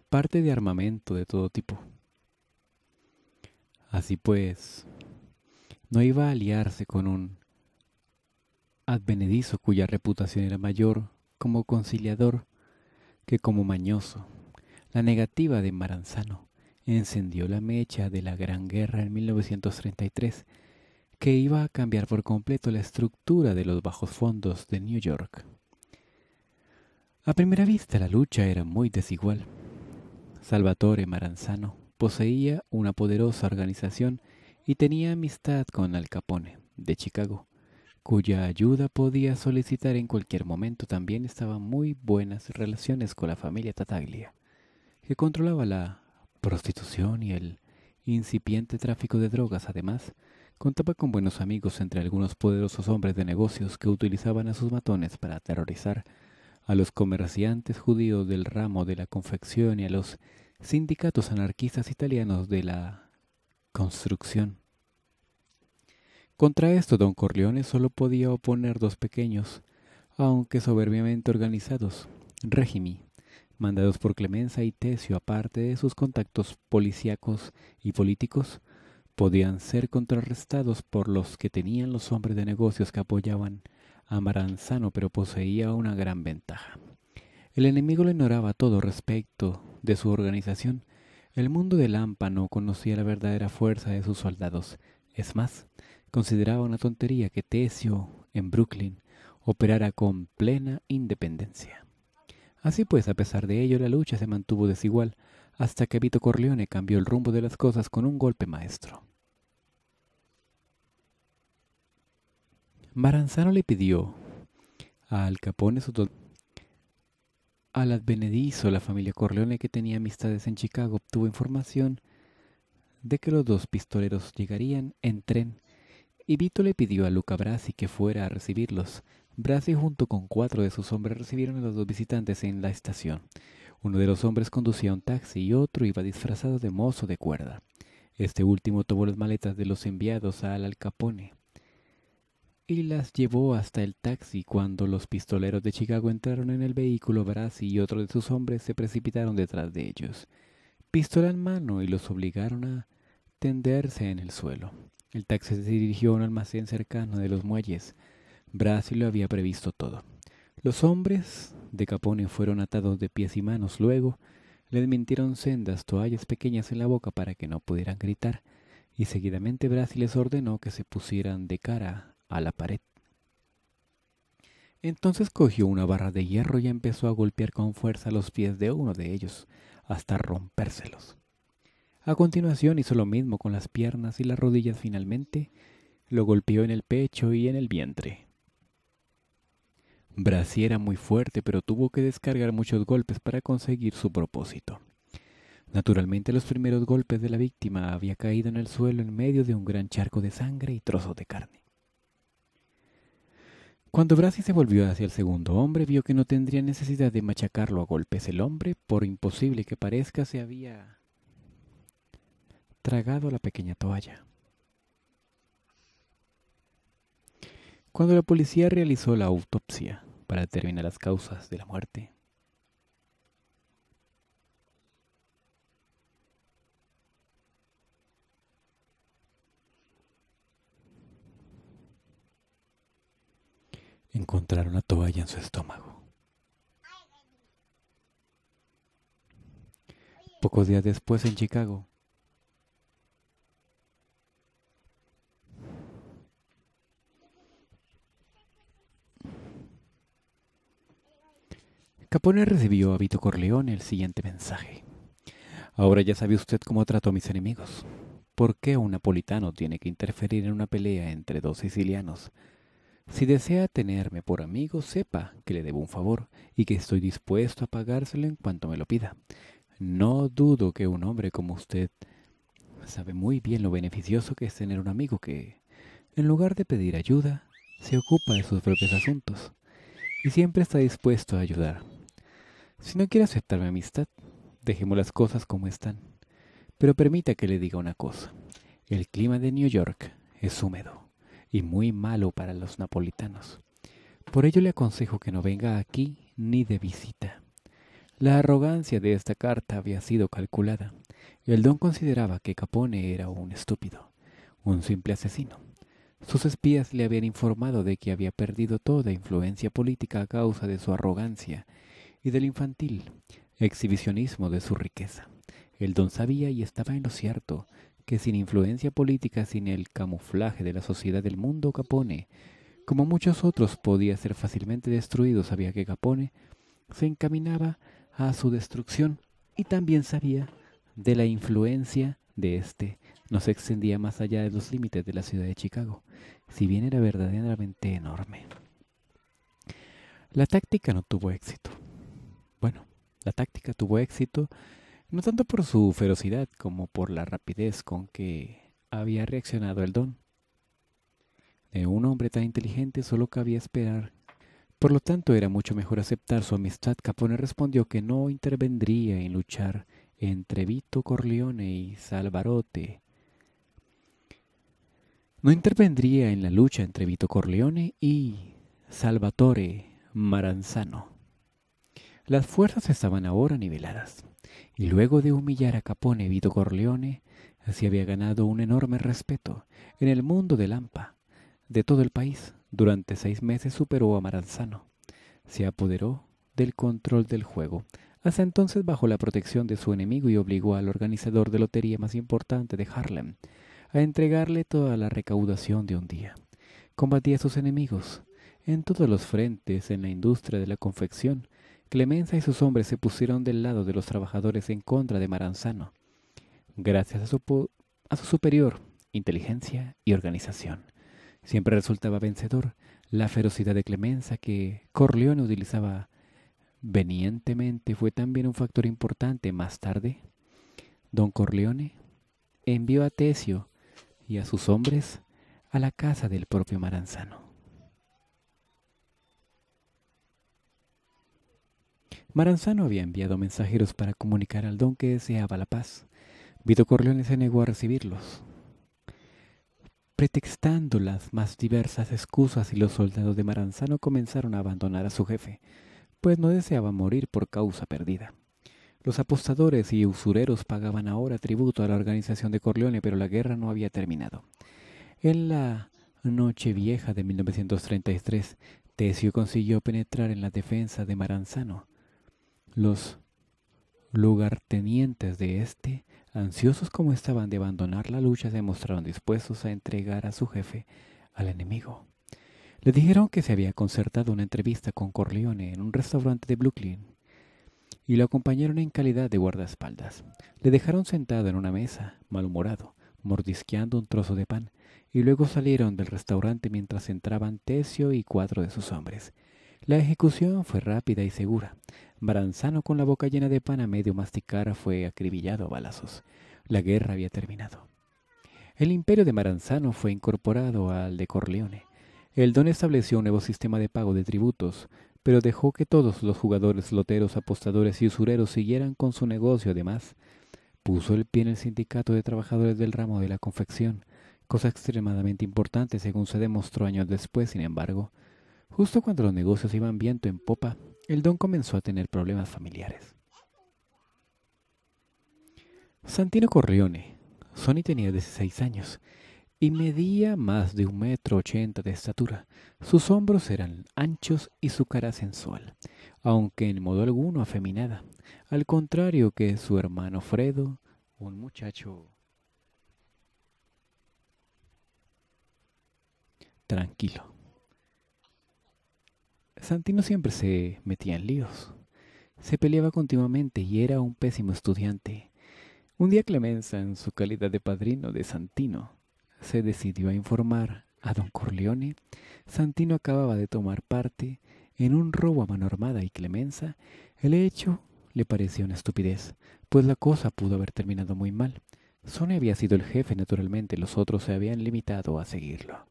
Speaker 1: Parte de armamento de todo tipo. Así pues, no iba a aliarse con un advenedizo cuya reputación era mayor como conciliador que como mañoso, la negativa de Maranzano encendió la mecha de la Gran Guerra en 1933, que iba a cambiar por completo la estructura de los bajos fondos de New York. A primera vista la lucha era muy desigual. Salvatore Maranzano poseía una poderosa organización y tenía amistad con Al Capone, de Chicago, cuya ayuda podía solicitar en cualquier momento. También estaban muy buenas relaciones con la familia Tataglia, que controlaba la prostitución y el incipiente tráfico de drogas. Además, contaba con buenos amigos entre algunos poderosos hombres de negocios que utilizaban a sus matones para aterrorizar a los comerciantes judíos del ramo de la confección y a los sindicatos anarquistas italianos de la construcción. Contra esto, don Corleone solo podía oponer dos pequeños, aunque soberbiamente organizados, régimen mandados por Clemenza y Tesio, aparte de sus contactos policíacos y políticos, podían ser contrarrestados por los que tenían los hombres de negocios que apoyaban a Maranzano, pero poseía una gran ventaja. El enemigo lo ignoraba todo respecto de su organización. El mundo de Lampa no conocía la verdadera fuerza de sus soldados. Es más, consideraba una tontería que Tesio, en Brooklyn, operara con plena independencia. Así pues, a pesar de ello, la lucha se mantuvo desigual, hasta que Vito Corleone cambió el rumbo de las cosas con un golpe maestro. Maranzano le pidió Al Capone su al advenedizo la familia Corleone que tenía amistades en Chicago obtuvo información de que los dos pistoleros llegarían en tren y Vito le pidió a Luca Brasi que fuera a recibirlos, Brassi junto con cuatro de sus hombres recibieron a los dos visitantes en la estación. Uno de los hombres conducía un taxi y otro iba disfrazado de mozo de cuerda. Este último tomó las maletas de los enviados al Alcapone y las llevó hasta el taxi. Cuando los pistoleros de Chicago entraron en el vehículo, Brassi y otro de sus hombres se precipitaron detrás de ellos, pistola en mano, y los obligaron a tenderse en el suelo. El taxi se dirigió a un almacén cercano de los muelles. Brasil lo había previsto todo. Los hombres de Capone fueron atados de pies y manos luego, les mintieron sendas toallas pequeñas en la boca para que no pudieran gritar, y seguidamente Brasil les ordenó que se pusieran de cara a la pared. Entonces cogió una barra de hierro y empezó a golpear con fuerza los pies de uno de ellos, hasta rompérselos. A continuación hizo lo mismo con las piernas y las rodillas finalmente, lo golpeó en el pecho y en el vientre. Brasil era muy fuerte, pero tuvo que descargar muchos golpes para conseguir su propósito. Naturalmente los primeros golpes de la víctima había caído en el suelo en medio de un gran charco de sangre y trozos de carne. Cuando Brasi se volvió hacia el segundo hombre, vio que no tendría necesidad de machacarlo a golpes. El hombre, por imposible que parezca, se había tragado la pequeña toalla. Cuando la policía realizó la autopsia, para determinar las causas de la muerte. Encontraron una toalla en su estómago. Pocos días después en Chicago, Capone recibió a Vito Corleone el siguiente mensaje. Ahora ya sabe usted cómo trato a mis enemigos. ¿Por qué un napolitano tiene que interferir en una pelea entre dos sicilianos? Si desea tenerme por amigo, sepa que le debo un favor y que estoy dispuesto a pagárselo en cuanto me lo pida. No dudo que un hombre como usted sabe muy bien lo beneficioso que es tener un amigo que, en lugar de pedir ayuda, se ocupa de sus propios asuntos y siempre está dispuesto a ayudar. Si no quiere aceptar mi amistad, dejemos las cosas como están. Pero permita que le diga una cosa. El clima de New York es húmedo y muy malo para los napolitanos. Por ello le aconsejo que no venga aquí ni de visita. La arrogancia de esta carta había sido calculada. El don consideraba que Capone era un estúpido, un simple asesino. Sus espías le habían informado de que había perdido toda influencia política a causa de su arrogancia y del infantil exhibicionismo de su riqueza. El don sabía y estaba en lo cierto que sin influencia política, sin el camuflaje de la sociedad del mundo, Capone, como muchos otros, podía ser fácilmente destruido. Sabía que Capone se encaminaba a su destrucción y también sabía de la influencia de éste. No se extendía más allá de los límites de la ciudad de Chicago, si bien era verdaderamente enorme. La táctica no tuvo éxito. La táctica tuvo éxito, no tanto por su ferocidad como por la rapidez con que había reaccionado el don. De un hombre tan inteligente solo cabía esperar. Por lo tanto, era mucho mejor aceptar su amistad. Capone respondió que no intervendría en luchar entre Vito Corleone y Salvarote. No intervendría en la lucha entre Vito Corleone y Salvatore Maranzano. Las fuerzas estaban ahora niveladas, y luego de humillar a Capone Vito Corleone, así había ganado un enorme respeto en el mundo de Lampa. de todo el país. Durante seis meses superó a Maranzano. Se apoderó del control del juego, hasta entonces bajo la protección de su enemigo y obligó al organizador de lotería más importante de Harlem a entregarle toda la recaudación de un día. Combatía a sus enemigos en todos los frentes en la industria de la confección, Clemenza y sus hombres se pusieron del lado de los trabajadores en contra de Maranzano, gracias a su, superior inteligencia y organización. Siempre resultaba vencedor la ferocidad de Clemenza que Corleone utilizaba venientemente fue también un factor importante más tarde. Don Corleone envió a Tesio y a sus hombres a la casa del propio Maranzano. Maranzano había enviado mensajeros para comunicar al don que deseaba la paz. Vito Corleone se negó a recibirlos. Pretextando las más diversas excusas y los soldados de Maranzano comenzaron a abandonar a su jefe, pues no deseaba morir por causa perdida. Los apostadores y usureros pagaban ahora tributo a la organización de Corleone, pero la guerra no había terminado. En la noche vieja de 1933, Tecio consiguió penetrar en la defensa de Maranzano. Los lugartenientes de este, ansiosos como estaban de abandonar la lucha, se mostraron dispuestos a entregar a su jefe al enemigo. Le dijeron que se había concertado una entrevista con Corleone en un restaurante de Brooklyn y lo acompañaron en calidad de guardaespaldas. Le dejaron sentado en una mesa, malhumorado, mordisqueando un trozo de pan, y luego salieron del restaurante mientras entraban Tesio y cuatro de sus hombres. La ejecución fue rápida y segura maranzano con la boca llena de pan a medio masticar, fue acribillado a balazos. La guerra había terminado. El imperio de Maranzano fue incorporado al de Corleone. El don estableció un nuevo sistema de pago de tributos, pero dejó que todos los jugadores, loteros, apostadores y usureros siguieran con su negocio. Además, puso el pie en el sindicato de trabajadores del ramo de la confección, cosa extremadamente importante según se demostró años después, sin embargo, Justo cuando los negocios iban viento en popa, el don comenzó a tener problemas familiares. Santino Corrione. Sonny tenía 16 años y medía más de un metro ochenta de estatura. Sus hombros eran anchos y su cara sensual, aunque en modo alguno afeminada, al contrario que su hermano Fredo, un muchacho tranquilo. Santino siempre se metía en líos. Se peleaba continuamente y era un pésimo estudiante. Un día Clemenza, en su calidad de padrino de Santino, se decidió a informar a don Corleone. Santino acababa de tomar parte en un robo a mano armada y Clemenza, el hecho le parecía una estupidez, pues la cosa pudo haber terminado muy mal. Sony había sido el jefe, naturalmente, los otros se habían limitado a seguirlo.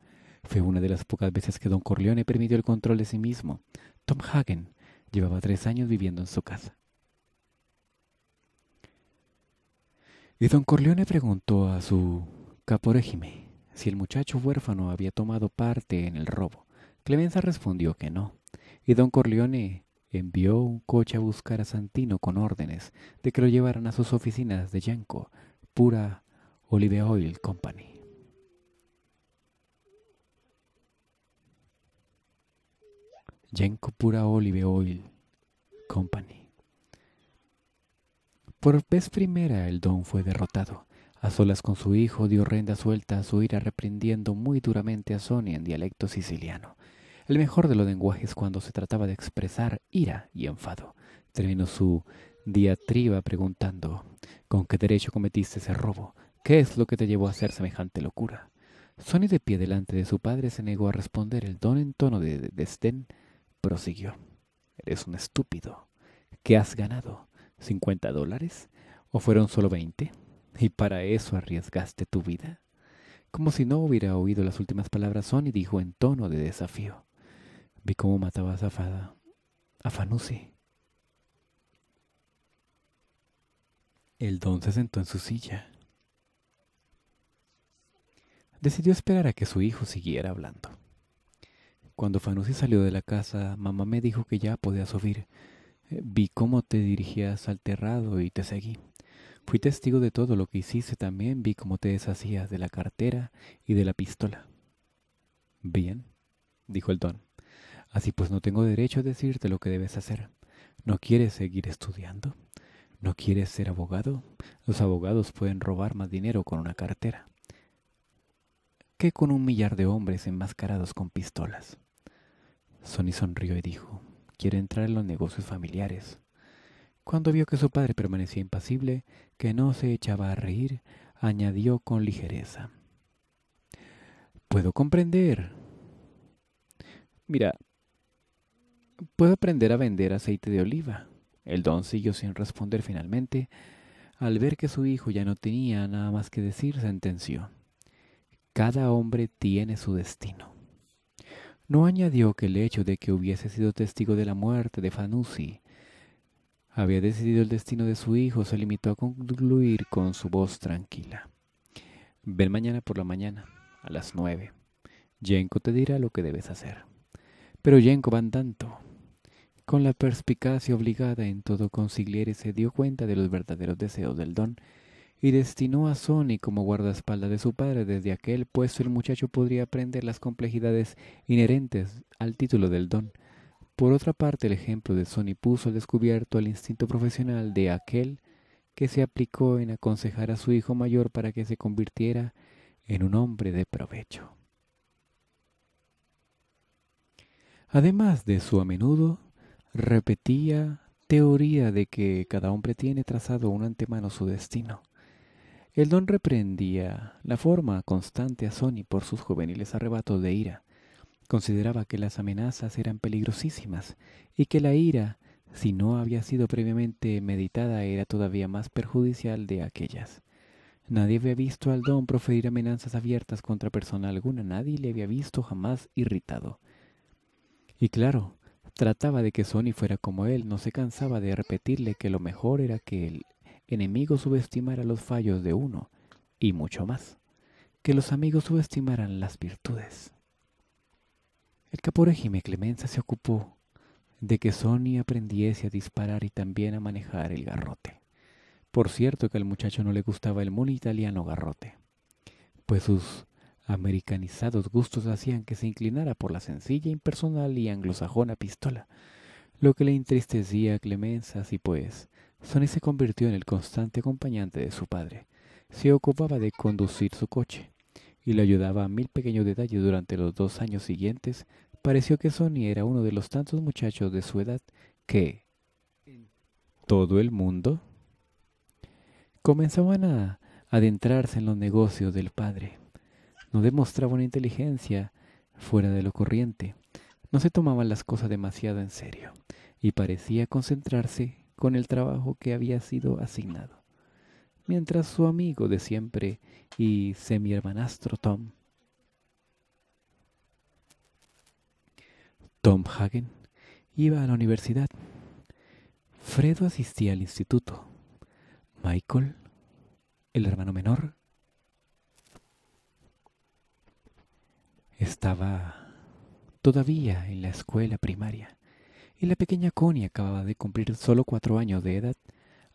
Speaker 1: Fue una de las pocas veces que don Corleone permitió el control de sí mismo. Tom Hagen llevaba tres años viviendo en su casa. Y don Corleone preguntó a su caporégime si el muchacho huérfano había tomado parte en el robo. Clemenza respondió que no, y don Corleone envió un coche a buscar a Santino con órdenes de que lo llevaran a sus oficinas de Yanko, pura Olive Oil Company. Yenko Pura Olive Oil Company. Por vez primera el don fue derrotado. A solas con su hijo dio renda suelta a su ira reprendiendo muy duramente a Sony en dialecto siciliano, el mejor de los lenguajes cuando se trataba de expresar ira y enfado. Terminó su diatriba preguntando, ¿con qué derecho cometiste ese robo? ¿Qué es lo que te llevó a hacer semejante locura? Sony de pie delante de su padre se negó a responder el don en tono de desdén prosiguió. Eres un estúpido. ¿Qué has ganado? ¿Cincuenta dólares? ¿O fueron solo veinte? ¿Y para eso arriesgaste tu vida? Como si no hubiera oído las últimas palabras, Sonny dijo en tono de desafío. Vi cómo matabas a Fada. a Fanusi. El don se sentó en su silla. Decidió esperar a que su hijo siguiera hablando. Cuando Fanusi salió de la casa, mamá me dijo que ya podía subir. Eh, vi cómo te dirigías al terrado y te seguí. Fui testigo de todo lo que hiciste también, vi cómo te deshacías de la cartera y de la pistola. Bien, dijo el don. Así pues no tengo derecho a decirte lo que debes hacer. ¿No quieres seguir estudiando? ¿No quieres ser abogado? Los abogados pueden robar más dinero con una cartera que con un millar de hombres enmascarados con pistolas. Sonny sonrió y dijo, quiero entrar en los negocios familiares. Cuando vio que su padre permanecía impasible, que no se echaba a reír, añadió con ligereza. Puedo comprender. Mira, puedo aprender a vender aceite de oliva. El don siguió sin responder finalmente. Al ver que su hijo ya no tenía nada más que decir, sentenció. Cada hombre tiene su destino. No añadió que el hecho de que hubiese sido testigo de la muerte de Fanusi había decidido el destino de su hijo, se limitó a concluir con su voz tranquila. Ven mañana por la mañana, a las nueve. Jenko te dirá lo que debes hacer. Pero Jenko van tanto. Con la perspicacia obligada en todo consigliere se dio cuenta de los verdaderos deseos del don y destinó a Sony como guardaespaldas de su padre. Desde aquel puesto el muchacho podría aprender las complejidades inherentes al título del don. Por otra parte, el ejemplo de Sony puso al descubierto el instinto profesional de aquel que se aplicó en aconsejar a su hijo mayor para que se convirtiera en un hombre de provecho. Además de su a menudo, repetía teoría de que cada hombre tiene trazado un antemano su destino. El don reprendía la forma constante a Sony por sus juveniles arrebatos de ira. Consideraba que las amenazas eran peligrosísimas y que la ira, si no había sido previamente meditada, era todavía más perjudicial de aquellas. Nadie había visto al don proferir amenazas abiertas contra persona alguna, nadie le había visto jamás irritado. Y claro, trataba de que Sony fuera como él, no se cansaba de repetirle que lo mejor era que él enemigos subestimara los fallos de uno, y mucho más, que los amigos subestimaran las virtudes. El caporéjime Clemenza se ocupó de que Sony aprendiese a disparar y también a manejar el garrote. Por cierto que al muchacho no le gustaba el muy italiano garrote, pues sus americanizados gustos hacían que se inclinara por la sencilla, impersonal y anglosajona pistola, lo que le entristecía a Clemenza, así pues, Sonny se convirtió en el constante acompañante de su padre. Se ocupaba de conducir su coche y le ayudaba a mil pequeños detalles durante los dos años siguientes. Pareció que Sonny era uno de los tantos muchachos de su edad que todo el mundo comenzaban a adentrarse en los negocios del padre. No demostraba una inteligencia fuera de lo corriente. No se tomaban las cosas demasiado en serio y parecía concentrarse con el trabajo que había sido asignado, mientras su amigo de siempre y semi-hermanastro Tom, Tom Hagen, iba a la universidad. Fredo asistía al instituto. Michael, el hermano menor, estaba todavía en la escuela primaria y la pequeña Connie acababa de cumplir solo cuatro años de edad.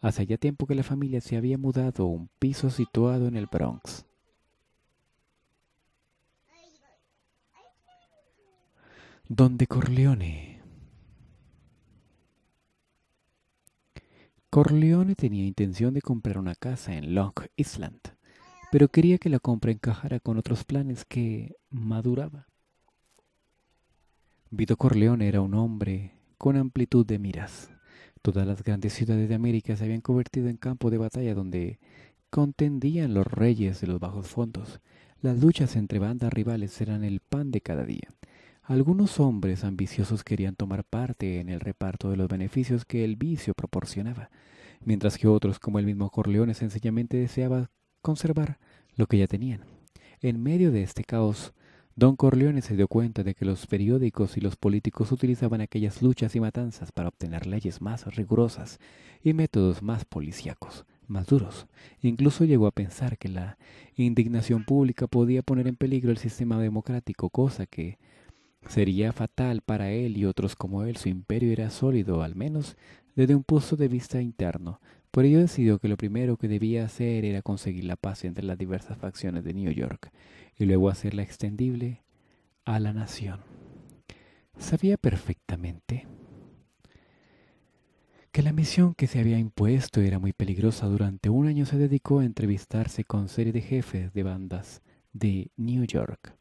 Speaker 1: Hace ya tiempo que la familia se había mudado a un piso situado en el Bronx. Donde Corleone. Corleone tenía intención de comprar una casa en Long Island, pero quería que la compra encajara con otros planes que maduraba. Vito Corleone era un hombre con amplitud de miras. Todas las grandes ciudades de América se habían convertido en campo de batalla donde contendían los reyes de los bajos fondos. Las luchas entre bandas rivales eran el pan de cada día. Algunos hombres ambiciosos querían tomar parte en el reparto de los beneficios que el vicio proporcionaba, mientras que otros, como el mismo Corleone, sencillamente deseaban conservar lo que ya tenían. En medio de este caos, Don Corleone se dio cuenta de que los periódicos y los políticos utilizaban aquellas luchas y matanzas para obtener leyes más rigurosas y métodos más policíacos, más duros. Incluso llegó a pensar que la indignación pública podía poner en peligro el sistema democrático, cosa que sería fatal para él y otros como él. Su imperio era sólido, al menos desde un punto de vista interno, por ello decidió que lo primero que debía hacer era conseguir la paz entre las diversas facciones de New York y luego hacerla extendible a la nación. Sabía perfectamente que la misión que se había impuesto era muy peligrosa. Durante un año se dedicó a entrevistarse con serie de jefes de bandas de New York.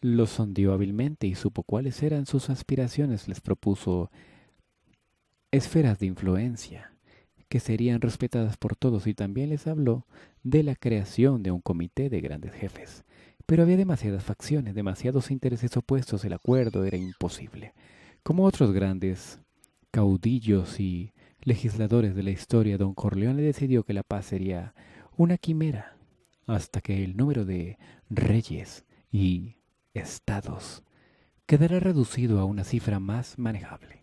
Speaker 1: Los sondió hábilmente y supo cuáles eran sus aspiraciones. Les propuso esferas de influencia que serían respetadas por todos y también les habló de la creación de un comité de grandes jefes. Pero había demasiadas facciones, demasiados intereses opuestos, el acuerdo era imposible. Como otros grandes caudillos y legisladores de la historia, don Corleone decidió que la paz sería una quimera, hasta que el número de reyes y estados quedara reducido a una cifra más manejable.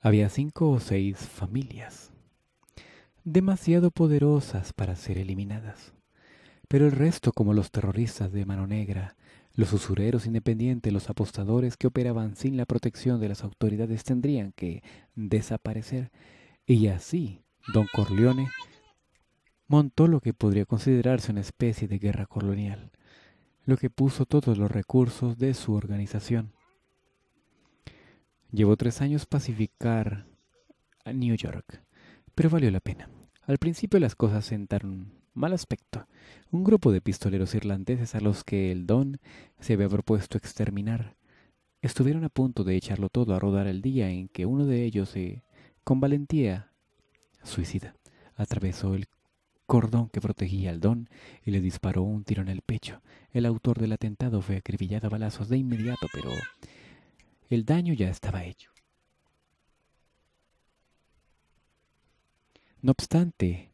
Speaker 1: Había cinco o seis familias, demasiado poderosas para ser eliminadas. Pero el resto, como los terroristas de mano negra, los usureros independientes, los apostadores que operaban sin la protección de las autoridades, tendrían que desaparecer. Y así, don Corleone montó lo que podría considerarse una especie de guerra colonial, lo que puso todos los recursos de su organización Llevó tres años pacificar a New York, pero valió la pena. Al principio las cosas sentaron mal aspecto. Un grupo de pistoleros irlandeses a los que el Don se había propuesto exterminar estuvieron a punto de echarlo todo a rodar el día en que uno de ellos se, con valentía suicida, atravesó el cordón que protegía al don y le disparó un tiro en el pecho. El autor del atentado fue acribillado a balazos de inmediato, pero el daño ya estaba hecho. No obstante,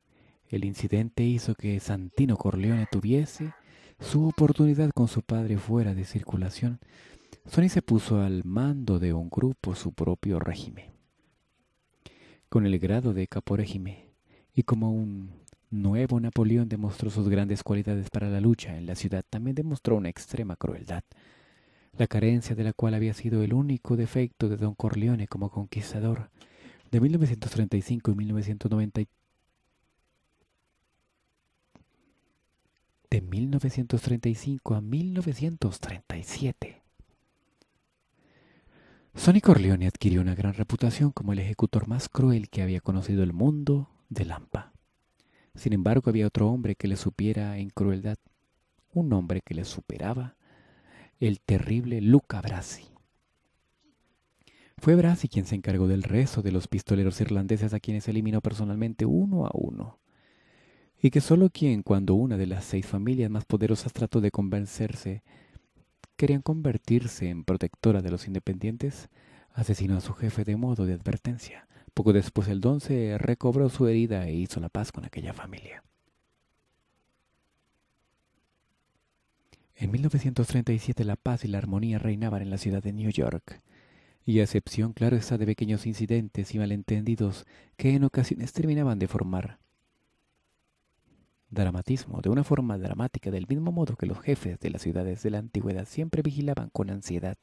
Speaker 1: el incidente hizo que Santino Corleone tuviese su oportunidad con su padre fuera de circulación. Sony se puso al mando de un grupo su propio régimen, con el grado de caporégime, y como un nuevo Napoleón demostró sus grandes cualidades para la lucha, en la ciudad también demostró una extrema crueldad la carencia de la cual había sido el único defecto de Don Corleone como conquistador. De 1935 de 1935 a 1937. Sonny Corleone adquirió una gran reputación como el ejecutor más cruel que había conocido el mundo de Lampa. Sin embargo, había otro hombre que le supiera en crueldad, un hombre que le superaba el terrible Luca Brasi. Fue Brasi quien se encargó del rezo de los pistoleros irlandeses a quienes eliminó personalmente uno a uno, y que solo quien, cuando una de las seis familias más poderosas trató de convencerse, querían convertirse en protectora de los independientes, asesinó a su jefe de modo de advertencia. Poco después el don se recobró su herida e hizo la paz con aquella familia. En 1937 la paz y la armonía reinaban en la ciudad de New York, y a excepción claro está de pequeños incidentes y malentendidos que en ocasiones terminaban de formar dramatismo de una forma dramática del mismo modo que los jefes de las ciudades de la antigüedad siempre vigilaban con ansiedad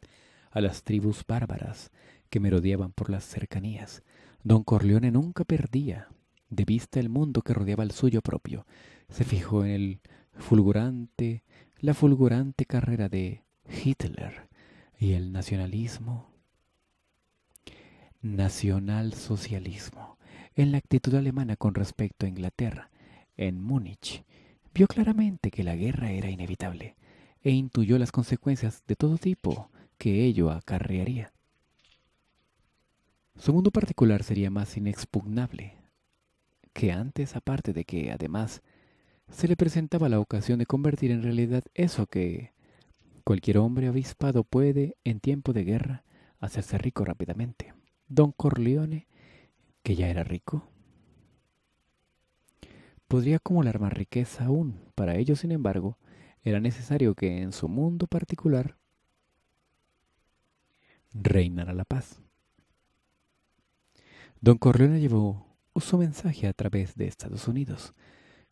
Speaker 1: a las tribus bárbaras que merodeaban por las cercanías. Don Corleone nunca perdía de vista el mundo que rodeaba el suyo propio. Se fijó en el fulgurante la fulgurante carrera de Hitler y el nacionalismo, nacionalsocialismo, en la actitud alemana con respecto a Inglaterra, en Múnich, vio claramente que la guerra era inevitable e intuyó las consecuencias de todo tipo que ello acarrearía. Su mundo particular sería más inexpugnable que antes, aparte de que, además, se le presentaba la ocasión de convertir en realidad eso que cualquier hombre avispado puede, en tiempo de guerra, hacerse rico rápidamente. Don Corleone, que ya era rico, podría acumular más riqueza aún. Para ello, sin embargo, era necesario que en su mundo particular reinara la paz. Don Corleone llevó su mensaje a través de Estados Unidos,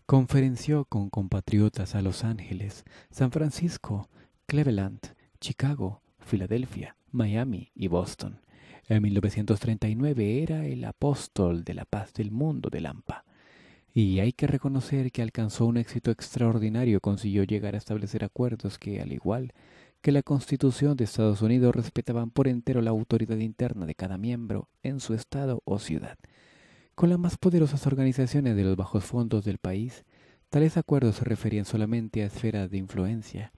Speaker 1: Conferenció con compatriotas a Los Ángeles, San Francisco, Cleveland, Chicago, Filadelfia, Miami y Boston. En 1939 era el apóstol de la paz del mundo de Lampa. Y hay que reconocer que alcanzó un éxito extraordinario, consiguió llegar a establecer acuerdos que, al igual que la Constitución de Estados Unidos, respetaban por entero la autoridad interna de cada miembro en su estado o ciudad. Con las más poderosas organizaciones de los bajos fondos del país, tales acuerdos se referían solamente a esferas de influencia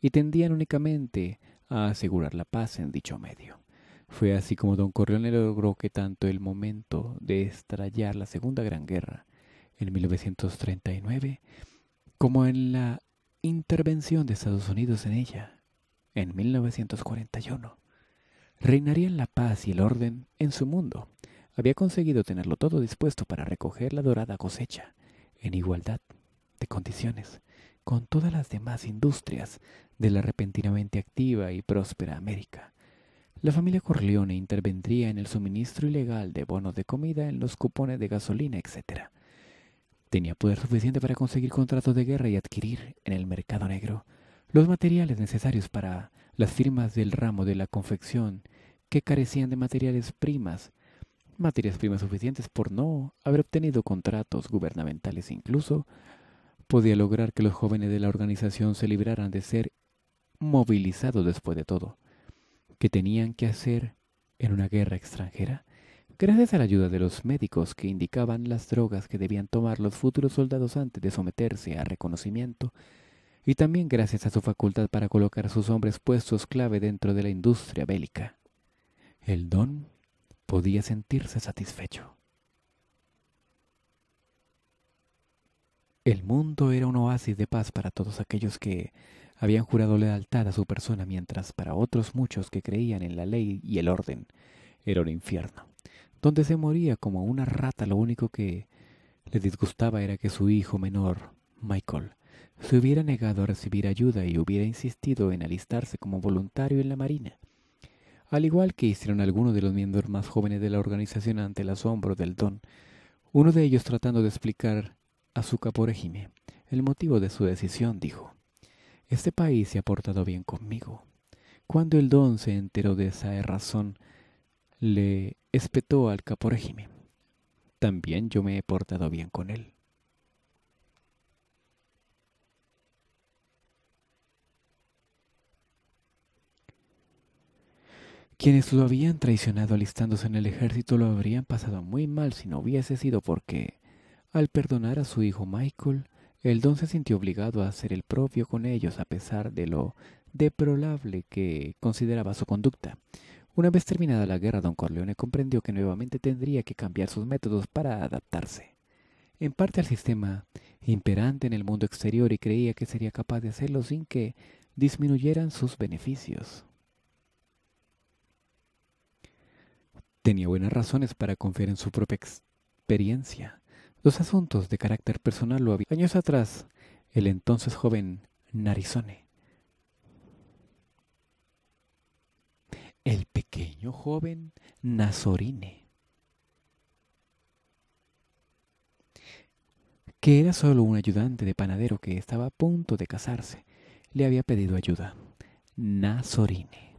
Speaker 1: y tendían únicamente a asegurar la paz en dicho medio. Fue así como don Corleone logró que tanto el momento de estallar la Segunda Gran Guerra en 1939 como en la intervención de Estados Unidos en ella en 1941 reinarían la paz y el orden en su mundo había conseguido tenerlo todo dispuesto para recoger la dorada cosecha, en igualdad de condiciones, con todas las demás industrias de la repentinamente activa y próspera América. La familia Corleone intervendría en el suministro ilegal de bonos de comida, en los cupones de gasolina, etc. Tenía poder suficiente para conseguir contratos de guerra y adquirir en el mercado negro los materiales necesarios para las firmas del ramo de la confección que carecían de materiales primas materias primas suficientes por no haber obtenido contratos gubernamentales incluso, podía lograr que los jóvenes de la organización se libraran de ser movilizados después de todo, que tenían que hacer en una guerra extranjera, gracias a la ayuda de los médicos que indicaban las drogas que debían tomar los futuros soldados antes de someterse a reconocimiento, y también gracias a su facultad para colocar a sus hombres puestos clave dentro de la industria bélica. El don podía sentirse satisfecho. El mundo era un oasis de paz para todos aquellos que habían jurado lealtad a su persona, mientras para otros muchos que creían en la ley y el orden era un infierno, donde se moría como una rata. Lo único que le disgustaba era que su hijo menor, Michael, se hubiera negado a recibir ayuda y hubiera insistido en alistarse como voluntario en la Marina al igual que hicieron algunos de los miembros más jóvenes de la organización ante el asombro del don, uno de ellos tratando de explicar a su caporégime el motivo de su decisión, dijo, Este país se ha portado bien conmigo. Cuando el don se enteró de esa razón, le espetó al caporégime. También yo me he portado bien con él. Quienes lo habían traicionado alistándose en el ejército lo habrían pasado muy mal si no hubiese sido porque, al perdonar a su hijo Michael, el don se sintió obligado a hacer el propio con ellos a pesar de lo deplorable que consideraba su conducta. Una vez terminada la guerra, don Corleone comprendió que nuevamente tendría que cambiar sus métodos para adaptarse, en parte al sistema imperante en el mundo exterior y creía que sería capaz de hacerlo sin que disminuyeran sus beneficios. Tenía buenas razones para confiar en su propia experiencia. Los asuntos de carácter personal lo había. Años atrás, el entonces joven Narizone. El pequeño joven Nazorine. que era solo un ayudante de panadero que estaba a punto de casarse, le había pedido ayuda. Nazorine.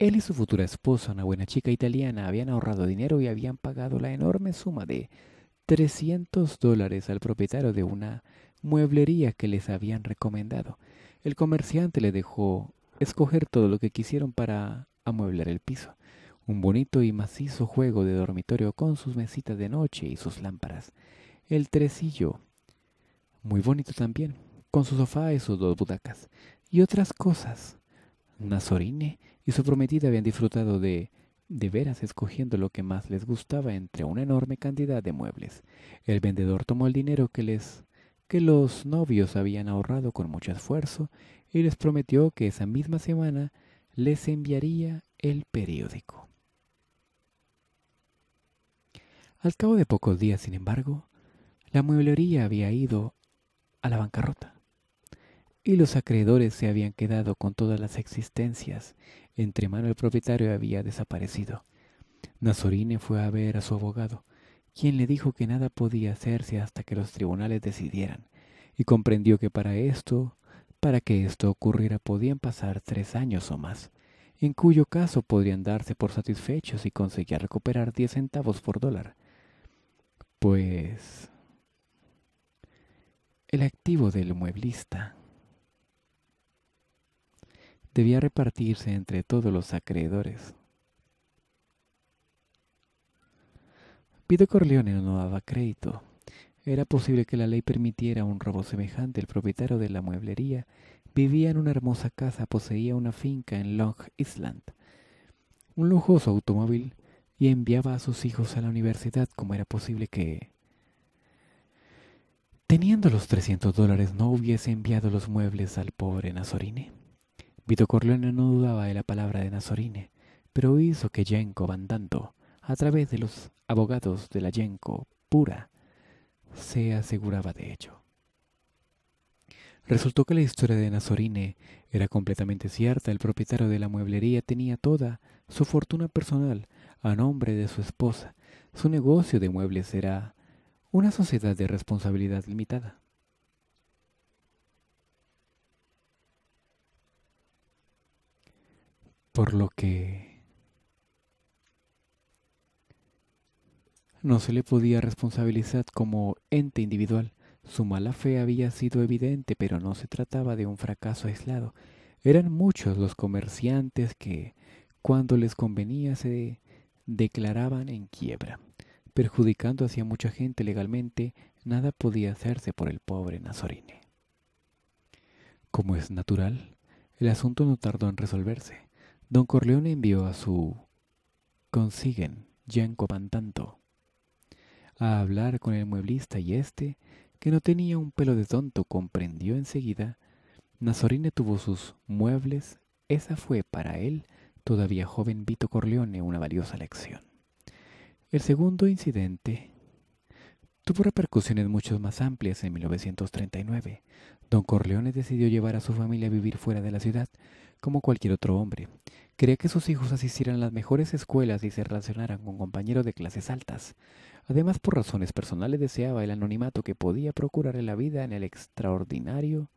Speaker 1: Él y su futura esposa, una buena chica italiana, habían ahorrado dinero y habían pagado la enorme suma de 300 dólares al propietario de una mueblería que les habían recomendado. El comerciante le dejó escoger todo lo que quisieron para amueblar el piso. Un bonito y macizo juego de dormitorio con sus mesitas de noche y sus lámparas. El tresillo, muy bonito también, con su sofá y sus dos butacas. Y otras cosas. Nazorine y su prometida habían disfrutado de de veras escogiendo lo que más les gustaba entre una enorme cantidad de muebles. El vendedor tomó el dinero que les que los novios habían ahorrado con mucho esfuerzo y les prometió que esa misma semana les enviaría el periódico. Al cabo de pocos días, sin embargo, la mueblería había ido a la bancarrota y los acreedores se habían quedado con todas las existencias entre mano propietario había desaparecido. Nazorine fue a ver a su abogado, quien le dijo que nada podía hacerse hasta que los tribunales decidieran, y comprendió que para esto, para que esto ocurriera podían pasar tres años o más, en cuyo caso podrían darse por satisfechos y conseguir recuperar diez centavos por dólar. Pues... El activo del mueblista debía repartirse entre todos los acreedores. Pido Corleone no daba crédito. Era posible que la ley permitiera un robo semejante. El propietario de la mueblería vivía en una hermosa casa, poseía una finca en Long Island, un lujoso automóvil y enviaba a sus hijos a la universidad como era posible que... Teniendo los 300 dólares, no hubiese enviado los muebles al pobre Nazorini. Vito Corleone no dudaba de la palabra de Nazorine, pero hizo que Yenko Bandando, a través de los abogados de la Yenko pura, se aseguraba de ello. Resultó que la historia de Nazorine era completamente cierta. El propietario de la mueblería tenía toda su fortuna personal a nombre de su esposa. Su negocio de muebles era una sociedad de responsabilidad limitada. por lo que no se le podía responsabilizar como ente individual. Su mala fe había sido evidente, pero no se trataba de un fracaso aislado. Eran muchos los comerciantes que, cuando les convenía, se declaraban en quiebra. Perjudicando hacia mucha gente legalmente, nada podía hacerse por el pobre Nazorine. Como es natural, el asunto no tardó en resolverse. Don Corleone envió a su consiguen Gianco Pantanto a hablar con el mueblista y este, que no tenía un pelo de tonto, comprendió enseguida. Nazorine tuvo sus muebles, esa fue para él, todavía joven Vito Corleone, una valiosa lección. El segundo incidente tuvo repercusiones mucho más amplias en 1939, Don Corleone decidió llevar a su familia a vivir fuera de la ciudad, como cualquier otro hombre. Creía que sus hijos asistieran a las mejores escuelas y se relacionaran con compañeros de clases altas. Además, por razones personales deseaba el anonimato que podía procurar en la vida en el extraordinario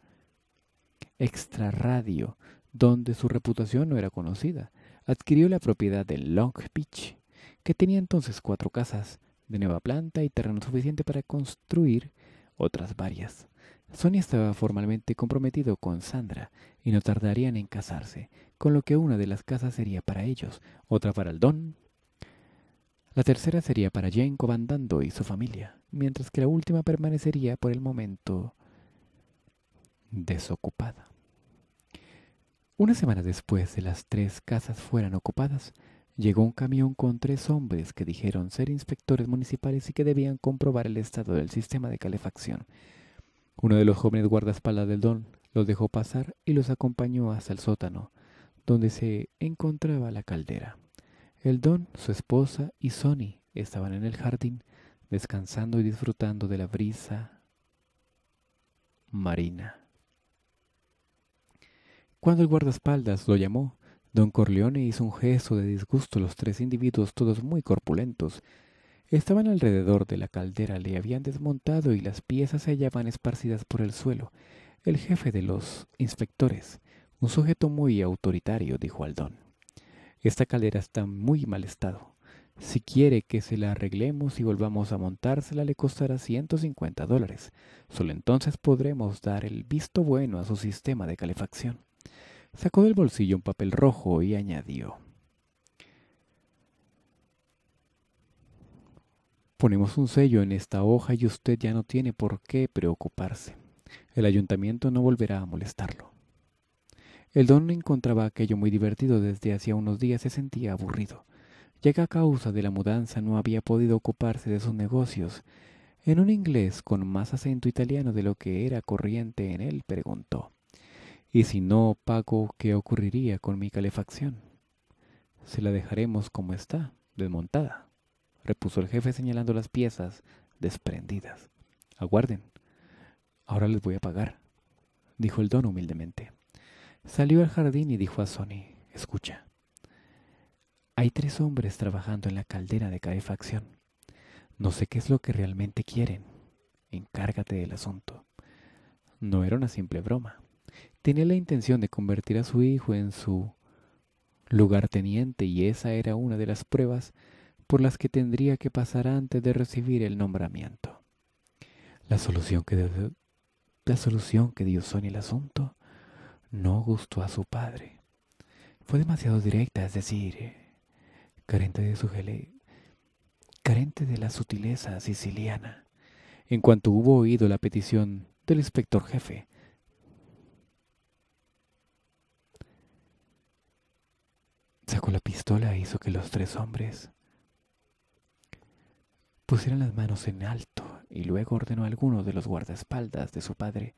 Speaker 1: extrarradio, donde su reputación no era conocida. Adquirió la propiedad de Long Beach, que tenía entonces cuatro casas de nueva planta y terreno suficiente para construir otras varias. Sonia estaba formalmente comprometido con Sandra y no tardarían en casarse, con lo que una de las casas sería para ellos, otra para el Don. La tercera sería para Jane Covandando y su familia, mientras que la última permanecería por el momento desocupada. Una semana después de las tres casas fueran ocupadas, llegó un camión con tres hombres que dijeron ser inspectores municipales y que debían comprobar el estado del sistema de calefacción uno de los jóvenes guardaespaldas del don los dejó pasar y los acompañó hasta el sótano, donde se encontraba la caldera. El don, su esposa y Sonny estaban en el jardín, descansando y disfrutando de la brisa marina. Cuando el guardaespaldas lo llamó, don Corleone hizo un gesto de disgusto a los tres individuos, todos muy corpulentos, Estaban alrededor de la caldera, le habían desmontado y las piezas se hallaban esparcidas por el suelo. El jefe de los inspectores, un sujeto muy autoritario, dijo al don: Esta caldera está en muy mal estado. Si quiere que se la arreglemos y volvamos a montársela le costará 150 dólares. Solo entonces podremos dar el visto bueno a su sistema de calefacción. Sacó del bolsillo un papel rojo y añadió. Ponemos un sello en esta hoja y usted ya no tiene por qué preocuparse. El ayuntamiento no volverá a molestarlo. El don encontraba aquello muy divertido desde hacía unos días se sentía aburrido, ya que a causa de la mudanza no había podido ocuparse de sus negocios. En un inglés con más acento italiano de lo que era corriente en él, preguntó. ¿Y si no pago, qué ocurriría con mi calefacción? Se la dejaremos como está, desmontada repuso el jefe señalando las piezas desprendidas. Aguarden. Ahora les voy a pagar, dijo el don humildemente. Salió al jardín y dijo a Sonny, escucha. Hay tres hombres trabajando en la caldera de calefacción. No sé qué es lo que realmente quieren. Encárgate del asunto. No era una simple broma. Tenía la intención de convertir a su hijo en su lugarteniente y esa era una de las pruebas por las que tendría que pasar antes de recibir el nombramiento. La solución que, la solución que dio Sonia el asunto no gustó a su padre. Fue demasiado directa, es decir, eh, carente de su carente de la sutileza siciliana. En cuanto hubo oído la petición del inspector jefe, sacó la pistola e hizo que los tres hombres pusieron las manos en alto y luego ordenó a algunos de los guardaespaldas de su padre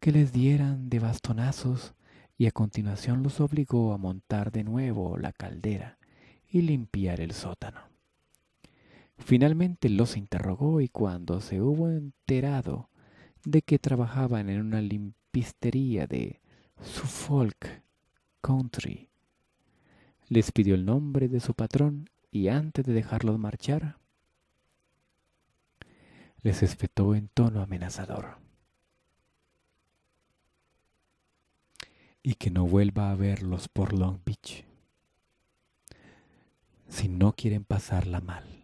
Speaker 1: que les dieran de bastonazos y a continuación los obligó a montar de nuevo la caldera y limpiar el sótano. Finalmente los interrogó y cuando se hubo enterado de que trabajaban en una limpistería de Suffolk Country, les pidió el nombre de su patrón y antes de dejarlos marchar les espetó en tono amenazador. Y que no vuelva a verlos por Long Beach si no quieren pasarla mal.